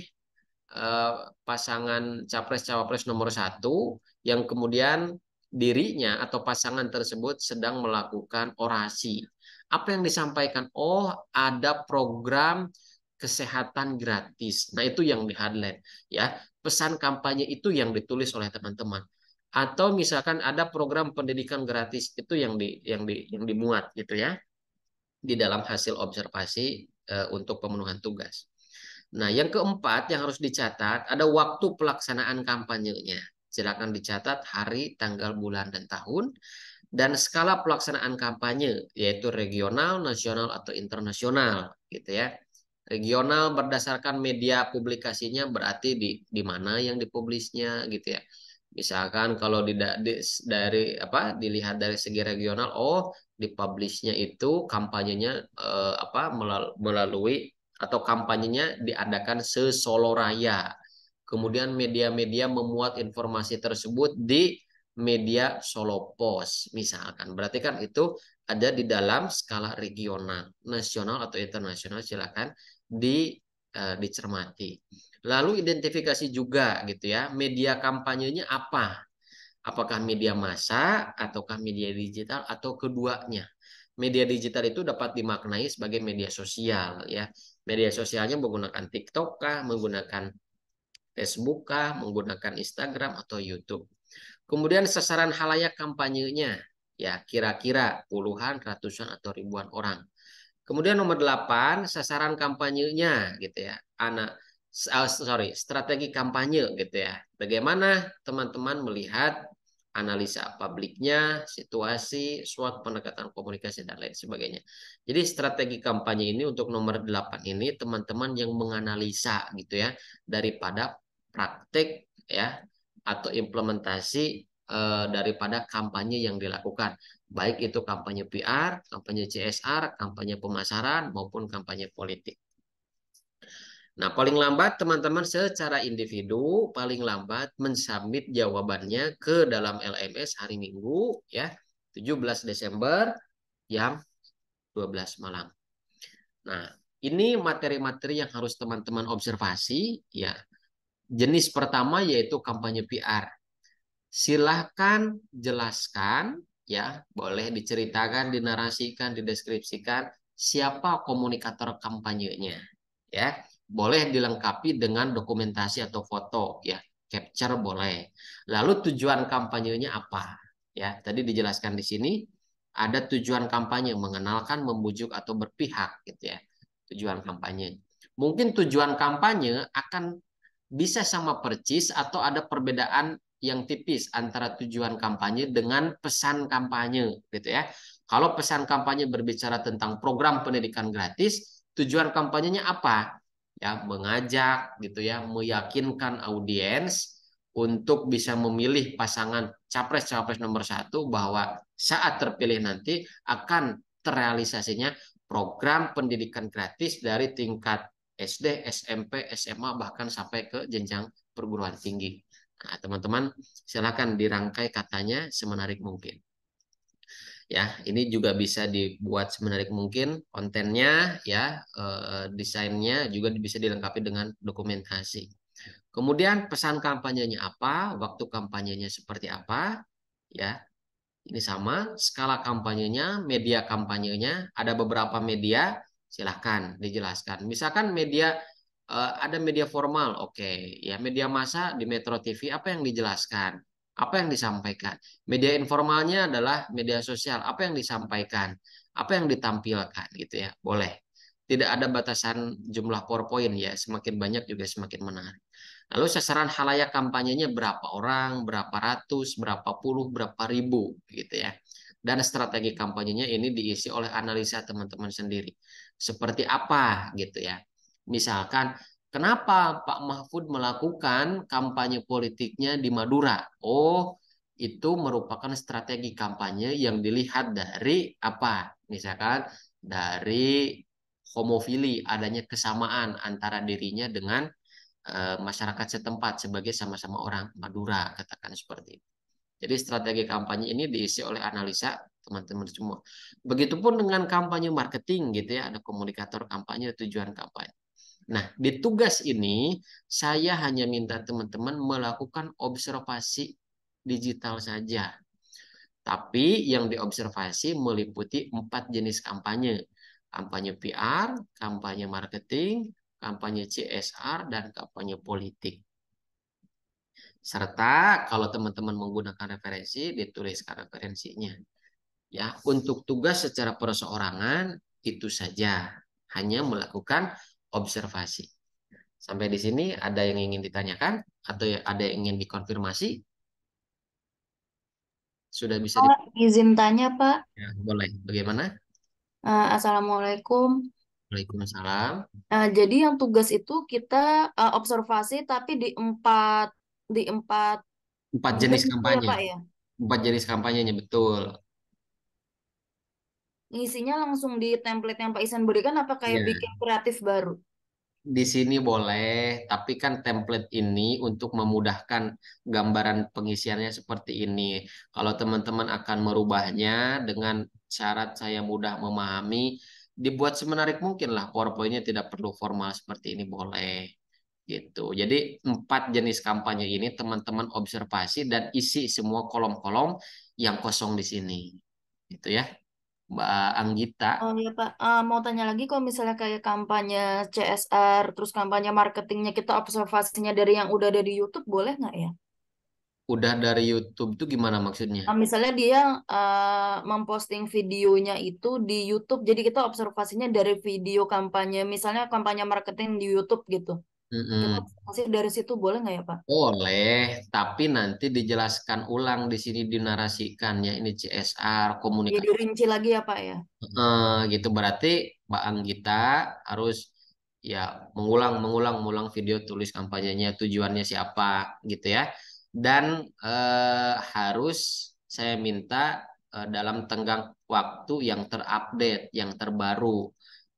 eh, pasangan capres-cawapres nomor satu yang kemudian dirinya atau pasangan tersebut sedang melakukan orasi. Apa yang disampaikan? Oh, ada program kesehatan gratis. Nah, itu yang di headline, ya. Pesan kampanye itu yang ditulis oleh teman-teman. Atau misalkan ada program pendidikan gratis itu yang di yang di yang dimuat gitu ya di dalam hasil observasi e, untuk pemenuhan tugas. Nah, yang keempat yang harus dicatat ada waktu pelaksanaan kampanyenya. Silakan dicatat hari, tanggal, bulan, dan tahun dan skala pelaksanaan kampanye yaitu regional, nasional atau internasional gitu ya. Regional berdasarkan media publikasinya berarti di di mana yang dipublisnya gitu ya. Misalkan kalau di, di dari apa dilihat dari segi regional oh dipublishnya itu kampanyenya eh, apa melalui atau kampanyenya diadakan sesolo raya. Kemudian media-media memuat informasi tersebut di media Solo Pos misalkan. Berarti kan itu ada di dalam skala regional, nasional atau internasional silakan di eh, dicermati. Lalu identifikasi juga gitu ya, media kampanyenya apa? Apakah media massa ataukah media digital atau keduanya? Media digital itu dapat dimaknai sebagai media sosial ya media sosialnya menggunakan TikTok kah, menggunakan Facebook kah, menggunakan Instagram atau YouTube. Kemudian sasaran halayak kampanyenya ya kira-kira puluhan, ratusan atau ribuan orang. Kemudian nomor delapan sasaran kampanyenya gitu ya. Anak sorry, strategi kampanye gitu ya. Bagaimana teman-teman melihat analisa publiknya, situasi, SWOT, pendekatan komunikasi, dan lain sebagainya. Jadi strategi kampanye ini untuk nomor 8 ini teman-teman yang menganalisa gitu ya daripada praktik ya atau implementasi eh, daripada kampanye yang dilakukan. Baik itu kampanye PR, kampanye CSR, kampanye pemasaran maupun kampanye politik. Nah, paling lambat teman-teman secara individu paling lambat mensubmit jawabannya ke dalam LMS hari Minggu ya, 17 Desember jam 12 malam. Nah, ini materi-materi yang harus teman-teman observasi ya. Jenis pertama yaitu kampanye PR. Silahkan jelaskan ya, boleh diceritakan, dinarasikan, dideskripsikan siapa komunikator kampanyenya ya boleh dilengkapi dengan dokumentasi atau foto ya capture boleh lalu tujuan kampanyenya apa ya tadi dijelaskan di sini ada tujuan kampanye mengenalkan membujuk atau berpihak gitu ya tujuan kampanye mungkin tujuan kampanye akan bisa sama percis atau ada perbedaan yang tipis antara tujuan kampanye dengan pesan kampanye gitu ya. Kalau pesan kampanye berbicara tentang program pendidikan gratis, tujuan kampanyenya apa? ya mengajak gitu ya meyakinkan audiens untuk bisa memilih pasangan capres-capres nomor satu bahwa saat terpilih nanti akan terrealisasinya program pendidikan gratis dari tingkat SD, SMP, SMA bahkan sampai ke jenjang perguruan tinggi. Nah, teman-teman silakan dirangkai katanya semenarik mungkin ya ini juga bisa dibuat semenarik mungkin kontennya ya eh, desainnya juga bisa dilengkapi dengan dokumentasi kemudian pesan kampanyenya apa waktu kampanyenya seperti apa ya ini sama skala kampanyenya media kampanyenya ada beberapa media silahkan dijelaskan misalkan media eh, ada media formal oke okay. ya media massa di Metro TV apa yang dijelaskan apa yang disampaikan. Media informalnya adalah media sosial, apa yang disampaikan, apa yang ditampilkan gitu ya, boleh. Tidak ada batasan jumlah PowerPoint ya, semakin banyak juga semakin menarik. Lalu sasaran halayak kampanyenya berapa orang, berapa ratus, berapa puluh, berapa ribu gitu ya. Dan strategi kampanyenya ini diisi oleh analisa teman-teman sendiri. Seperti apa gitu ya. Misalkan Kenapa Pak Mahfud melakukan kampanye politiknya di Madura? Oh, itu merupakan strategi kampanye yang dilihat dari apa? Misalkan dari homofili, adanya kesamaan antara dirinya dengan e, masyarakat setempat sebagai sama-sama orang Madura, katakan seperti itu. Jadi strategi kampanye ini diisi oleh analisa teman-teman semua. Begitupun dengan kampanye marketing gitu ya, ada komunikator kampanye, tujuan kampanye. Nah, di tugas ini saya hanya minta teman-teman melakukan observasi digital saja. Tapi yang diobservasi meliputi empat jenis kampanye. Kampanye PR, kampanye marketing, kampanye CSR, dan kampanye politik. Serta kalau teman-teman menggunakan referensi, dituliskan referensinya. Ya, untuk tugas secara perseorangan itu saja, hanya melakukan observasi. Sampai di sini ada yang ingin ditanyakan atau ya ada yang ingin dikonfirmasi? Sudah bisa Oh, izin tanya, Pak. Ya, boleh. Bagaimana? Uh, Assalamualaikum. Waalaikumsalam. Uh, jadi yang tugas itu kita uh, observasi tapi di empat di empat empat jenis kampanye. Ya, Pak, ya? Empat jenis kampanyenya betul. isinya langsung di template yang Pak Isan berikan apa kayak ya. bikin kreatif baru? di sini boleh, tapi kan template ini untuk memudahkan gambaran pengisiannya seperti ini. Kalau teman-teman akan merubahnya dengan syarat saya mudah memahami, dibuat semenarik mungkin lah PowerPoint-nya tidak perlu formal seperti ini boleh gitu. Jadi empat jenis kampanye ini teman-teman observasi dan isi semua kolom-kolom yang kosong di sini. Gitu ya. Mbak Anggita. Oh iya Pak, uh, mau tanya lagi kalau misalnya kayak kampanye CSR, terus kampanye marketingnya kita observasinya dari yang udah ada di YouTube, boleh nggak ya? Udah dari YouTube itu gimana maksudnya? Nah, misalnya dia uh, memposting videonya itu di YouTube, jadi kita observasinya dari video kampanye, misalnya kampanye marketing di YouTube gitu mm hmm dari situ boleh nggak ya Pak? Boleh, tapi nanti dijelaskan ulang di sini dinarasikan ya ini CSR komunikasi. Jadi rinci lagi ya Pak ya. Mm-hmm. gitu berarti Mbak Anggita harus ya mengulang mengulang mengulang video tulis kampanyenya tujuannya siapa gitu ya dan eh, harus saya minta eh, dalam tenggang waktu yang terupdate yang terbaru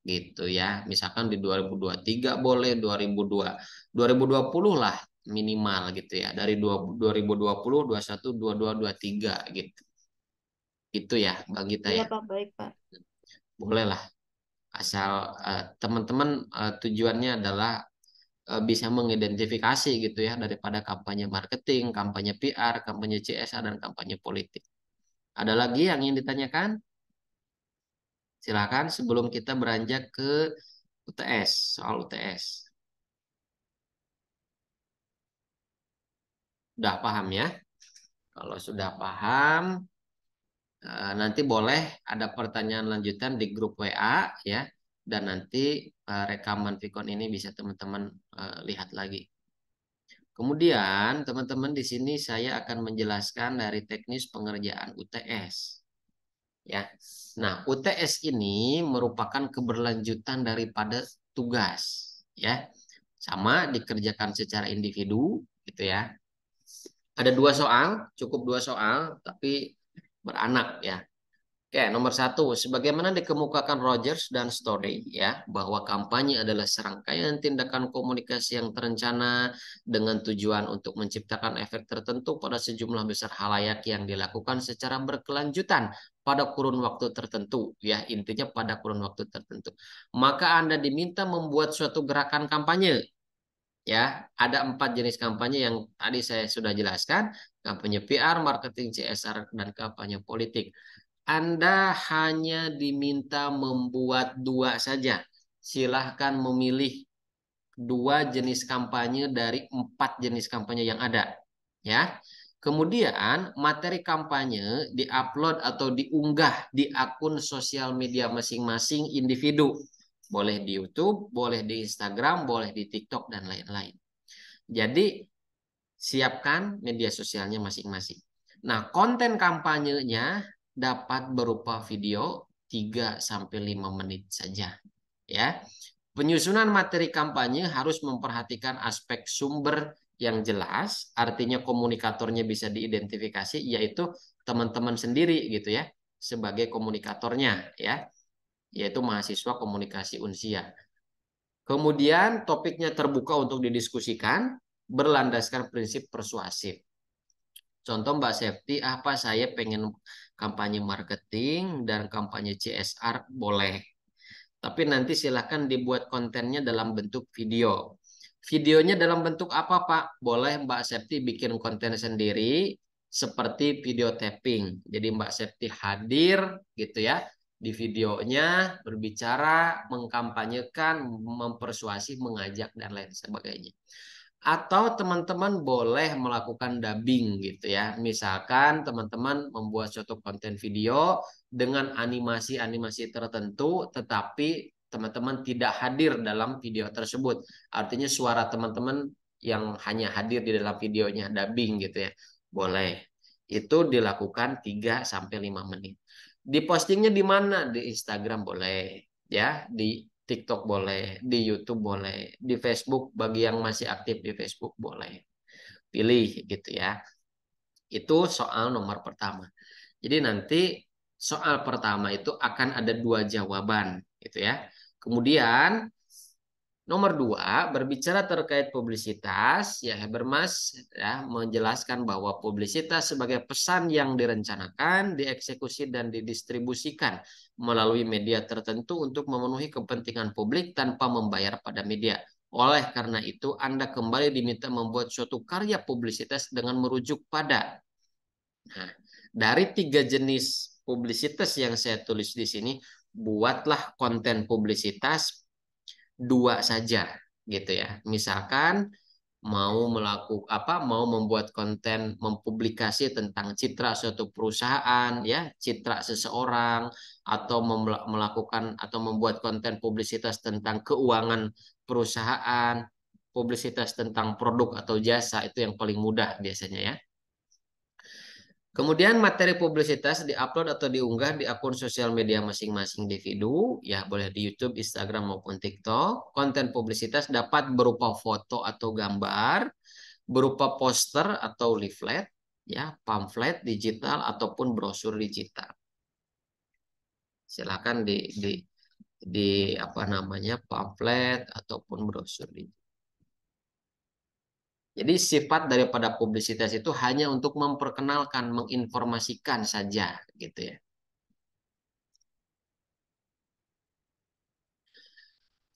gitu ya. Misalkan di 2023 boleh, 2002 2020 lah minimal gitu ya. Dari 2020, 21, 22, 23 gitu. gitu ya Bang Gita iya, ya. Iya, Pak, baik, Pak. Boleh lah. Asal eh, teman-teman uh, uh, tujuannya adalah uh, bisa mengidentifikasi gitu ya daripada kampanye marketing, kampanye PR, kampanye CSA dan kampanye politik. Ada lagi yang ingin ditanyakan? Silakan sebelum kita beranjak ke UTS, soal UTS. Sudah paham ya? Kalau sudah paham, eh, nanti boleh ada pertanyaan lanjutan di grup WA ya. Dan nanti eh, rekaman Vicon ini bisa teman-teman eh, lihat lagi. Kemudian teman-teman di sini saya akan menjelaskan dari teknis pengerjaan UTS ya. Nah, UTS ini merupakan keberlanjutan daripada tugas, ya. Sama dikerjakan secara individu, gitu ya. Ada dua soal, cukup dua soal, tapi beranak ya. Oke, nomor satu, sebagaimana dikemukakan Rogers dan Story, ya, bahwa kampanye adalah serangkaian tindakan komunikasi yang terencana dengan tujuan untuk menciptakan efek tertentu pada sejumlah besar halayak yang dilakukan secara berkelanjutan pada kurun waktu tertentu, ya, intinya pada kurun waktu tertentu. Maka Anda diminta membuat suatu gerakan kampanye, ya ada empat jenis kampanye yang tadi saya sudah jelaskan kampanye PR marketing CSR dan kampanye politik anda hanya diminta membuat dua saja. Silahkan memilih dua jenis kampanye dari empat jenis kampanye yang ada. Ya, Kemudian materi kampanye diupload atau diunggah di akun sosial media masing-masing individu. Boleh di YouTube, boleh di Instagram, boleh di TikTok, dan lain-lain. Jadi siapkan media sosialnya masing-masing. Nah konten kampanyenya dapat berupa video 3 sampai 5 menit saja ya. Penyusunan materi kampanye harus memperhatikan aspek sumber yang jelas, artinya komunikatornya bisa diidentifikasi yaitu teman-teman sendiri gitu ya sebagai komunikatornya ya, yaitu mahasiswa komunikasi Unsia. Kemudian topiknya terbuka untuk didiskusikan berlandaskan prinsip persuasif. Contoh Mbak Septi, apa saya pengen kampanye marketing dan kampanye CSR boleh. Tapi nanti silahkan dibuat kontennya dalam bentuk video. Videonya dalam bentuk apa, Pak? Boleh Mbak Septi bikin konten sendiri seperti video tapping. Jadi Mbak Septi hadir gitu ya di videonya berbicara, mengkampanyekan, mempersuasi, mengajak dan lain sebagainya atau teman-teman boleh melakukan dubbing gitu ya. Misalkan teman-teman membuat suatu konten video dengan animasi-animasi tertentu tetapi teman-teman tidak hadir dalam video tersebut. Artinya suara teman-teman yang hanya hadir di dalam videonya dubbing gitu ya. Boleh. Itu dilakukan 3 sampai 5 menit. Di postingnya di mana? Di Instagram boleh ya, di TikTok boleh, di YouTube boleh, di Facebook bagi yang masih aktif di Facebook boleh. Pilih gitu ya. Itu soal nomor pertama. Jadi nanti soal pertama itu akan ada dua jawaban gitu ya. Kemudian Nomor dua, berbicara terkait publisitas, ya Habermas ya, menjelaskan bahwa publisitas sebagai pesan yang direncanakan, dieksekusi, dan didistribusikan melalui media tertentu untuk memenuhi kepentingan publik tanpa membayar pada media. Oleh karena itu, Anda kembali diminta membuat suatu karya publisitas dengan merujuk pada. Nah, dari tiga jenis publisitas yang saya tulis di sini, buatlah konten publisitas dua saja gitu ya. Misalkan mau melakukan apa mau membuat konten mempublikasi tentang citra suatu perusahaan ya citra seseorang atau melakukan atau membuat konten publisitas tentang keuangan perusahaan publisitas tentang produk atau jasa itu yang paling mudah biasanya ya Kemudian materi publisitas diupload atau diunggah di akun sosial media masing-masing individu, ya boleh di YouTube, Instagram maupun TikTok. Konten publisitas dapat berupa foto atau gambar, berupa poster atau leaflet, ya, pamflet digital ataupun brosur digital. Silakan di di di apa namanya pamflet ataupun brosur digital. Jadi sifat daripada publisitas itu hanya untuk memperkenalkan, menginformasikan saja gitu ya.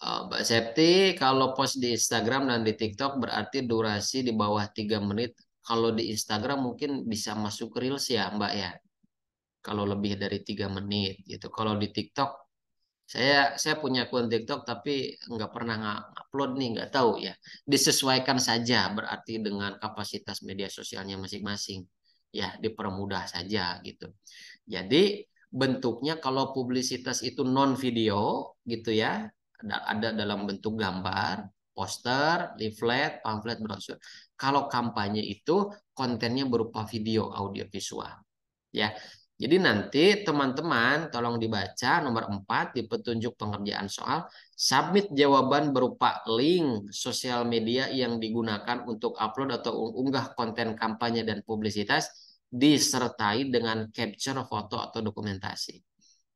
Eh, Mbak Septi, kalau post di Instagram dan di TikTok berarti durasi di bawah 3 menit. Kalau di Instagram mungkin bisa masuk Reels ya Mbak ya. Kalau lebih dari 3 menit gitu. Kalau di TikTok saya saya punya akun TikTok tapi nggak pernah ngupload nih nggak tahu ya disesuaikan saja berarti dengan kapasitas media sosialnya masing-masing ya dipermudah saja gitu jadi bentuknya kalau publisitas itu non video gitu ya ada, dalam bentuk gambar poster leaflet pamflet brosur kalau kampanye itu kontennya berupa video audio visual, ya jadi nanti teman-teman tolong dibaca nomor 4 di petunjuk pengerjaan soal. Submit jawaban berupa link sosial media yang digunakan untuk upload atau unggah konten kampanye dan publisitas disertai dengan capture foto atau dokumentasi.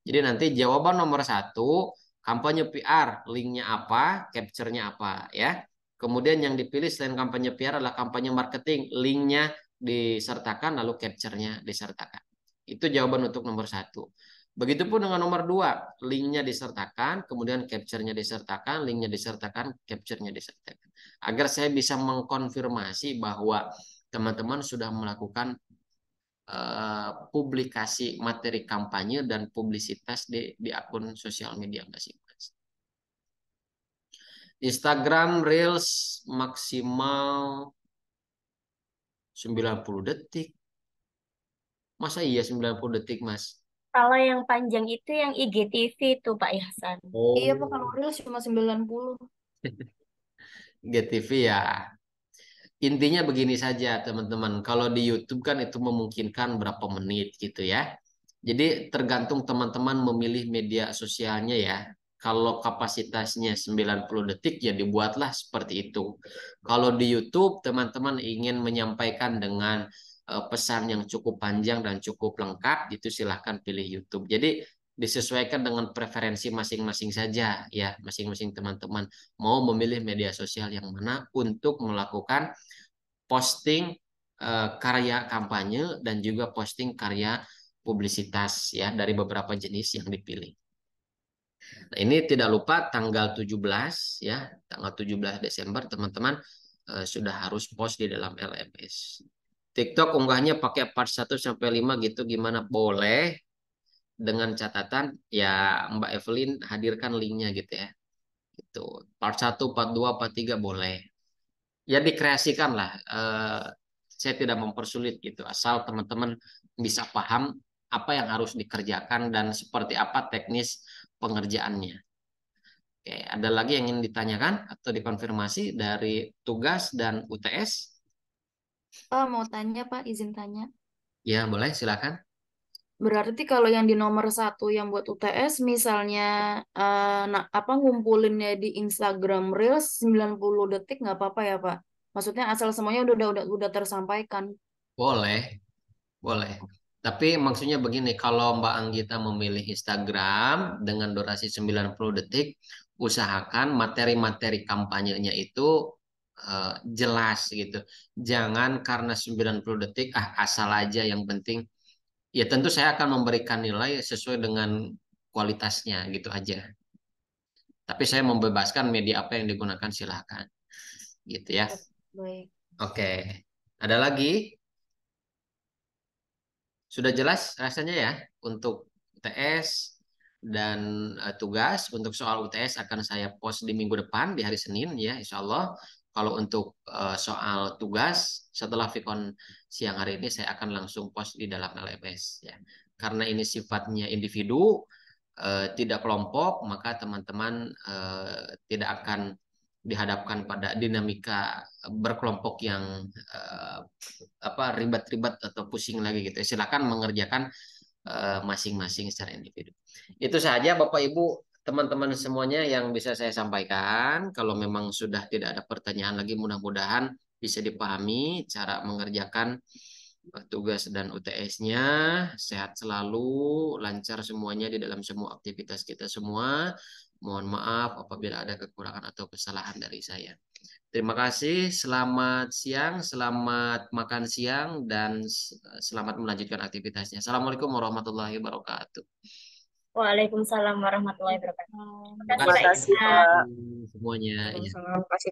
Jadi nanti jawaban nomor satu, kampanye PR, linknya apa, capture-nya apa ya. Kemudian yang dipilih selain kampanye PR adalah kampanye marketing, linknya disertakan lalu capture-nya disertakan. Itu jawaban untuk nomor satu. Begitupun dengan nomor dua, linknya disertakan, kemudian capture-nya disertakan, linknya disertakan, capture-nya disertakan. Agar saya bisa mengkonfirmasi bahwa teman-teman sudah melakukan uh, publikasi materi kampanye dan publisitas di, di akun sosial media masing-masing. Instagram Reels maksimal 90 detik, Masa iya 90 detik, Mas? Kalau yang panjang itu yang IGTV itu Pak Ihsan. Oh. Iya, Pak, kalau oh. Reels cuma 90. IGTV ya. Intinya begini saja, teman-teman. Kalau di YouTube kan itu memungkinkan berapa menit gitu ya. Jadi tergantung teman-teman memilih media sosialnya ya. Kalau kapasitasnya 90 detik ya dibuatlah seperti itu. Kalau di YouTube teman-teman ingin menyampaikan dengan Eh, pesan yang cukup panjang dan cukup lengkap itu silahkan pilih YouTube. Jadi disesuaikan dengan preferensi masing-masing saja ya masing-masing teman-teman mau memilih media sosial yang mana untuk melakukan posting eh, karya kampanye dan juga posting karya publisitas ya dari beberapa jenis yang dipilih. Nah, ini tidak lupa tanggal 17 ya, tanggal 17 Desember teman-teman eh, sudah harus post di dalam LMS. TikTok unggahnya pakai part 1 sampai 5 gitu gimana boleh dengan catatan ya Mbak Evelyn hadirkan linknya gitu ya. Gitu. Part 1, part 2, part 3 boleh. Ya dikreasikan lah. Eh, saya tidak mempersulit gitu. Asal teman-teman bisa paham apa yang harus dikerjakan dan seperti apa teknis pengerjaannya. Oke, ada lagi yang ingin ditanyakan atau dikonfirmasi dari tugas dan UTS? Oh, mau tanya Pak, izin tanya. Ya, boleh, silakan. Berarti kalau yang di nomor satu yang buat UTS, misalnya uh, nah, apa ngumpulinnya di Instagram Reels 90 detik nggak apa-apa ya Pak? Maksudnya asal semuanya udah udah udah tersampaikan. Boleh, boleh. Tapi maksudnya begini, kalau Mbak Anggita memilih Instagram dengan durasi 90 detik, usahakan materi-materi kampanyenya itu Eh, jelas gitu. Jangan karena 90 detik ah asal aja yang penting ya tentu saya akan memberikan nilai sesuai dengan kualitasnya gitu aja. Tapi saya membebaskan media apa yang digunakan silahkan. Gitu ya. Baik. Oke. Ada lagi? Sudah jelas rasanya ya untuk UTS dan eh, tugas untuk soal UTS akan saya post di minggu depan di hari Senin ya Insya Allah kalau untuk eh, soal tugas, setelah Vicon siang hari ini saya akan langsung post di dalam LMS e ya. Karena ini sifatnya individu, eh, tidak kelompok, maka teman-teman eh, tidak akan dihadapkan pada dinamika berkelompok yang apa ribet-ribet atau pusing lagi gitu. Silakan mengerjakan masing-masing secara individu. Itu saja Bapak Ibu teman-teman semuanya yang bisa saya sampaikan. Kalau memang sudah tidak ada pertanyaan lagi, mudah-mudahan bisa dipahami cara mengerjakan tugas dan UTS-nya. Sehat selalu, lancar semuanya di dalam semua aktivitas kita semua. Mohon maaf apabila ada kekurangan atau kesalahan dari saya. Terima kasih, selamat siang, selamat makan siang, dan selamat melanjutkan aktivitasnya. Assalamualaikum warahmatullahi wabarakatuh. Waalaikumsalam warahmatullahi wabarakatuh. Terima kasih, Pak. Semuanya. Iya. Terima kasih.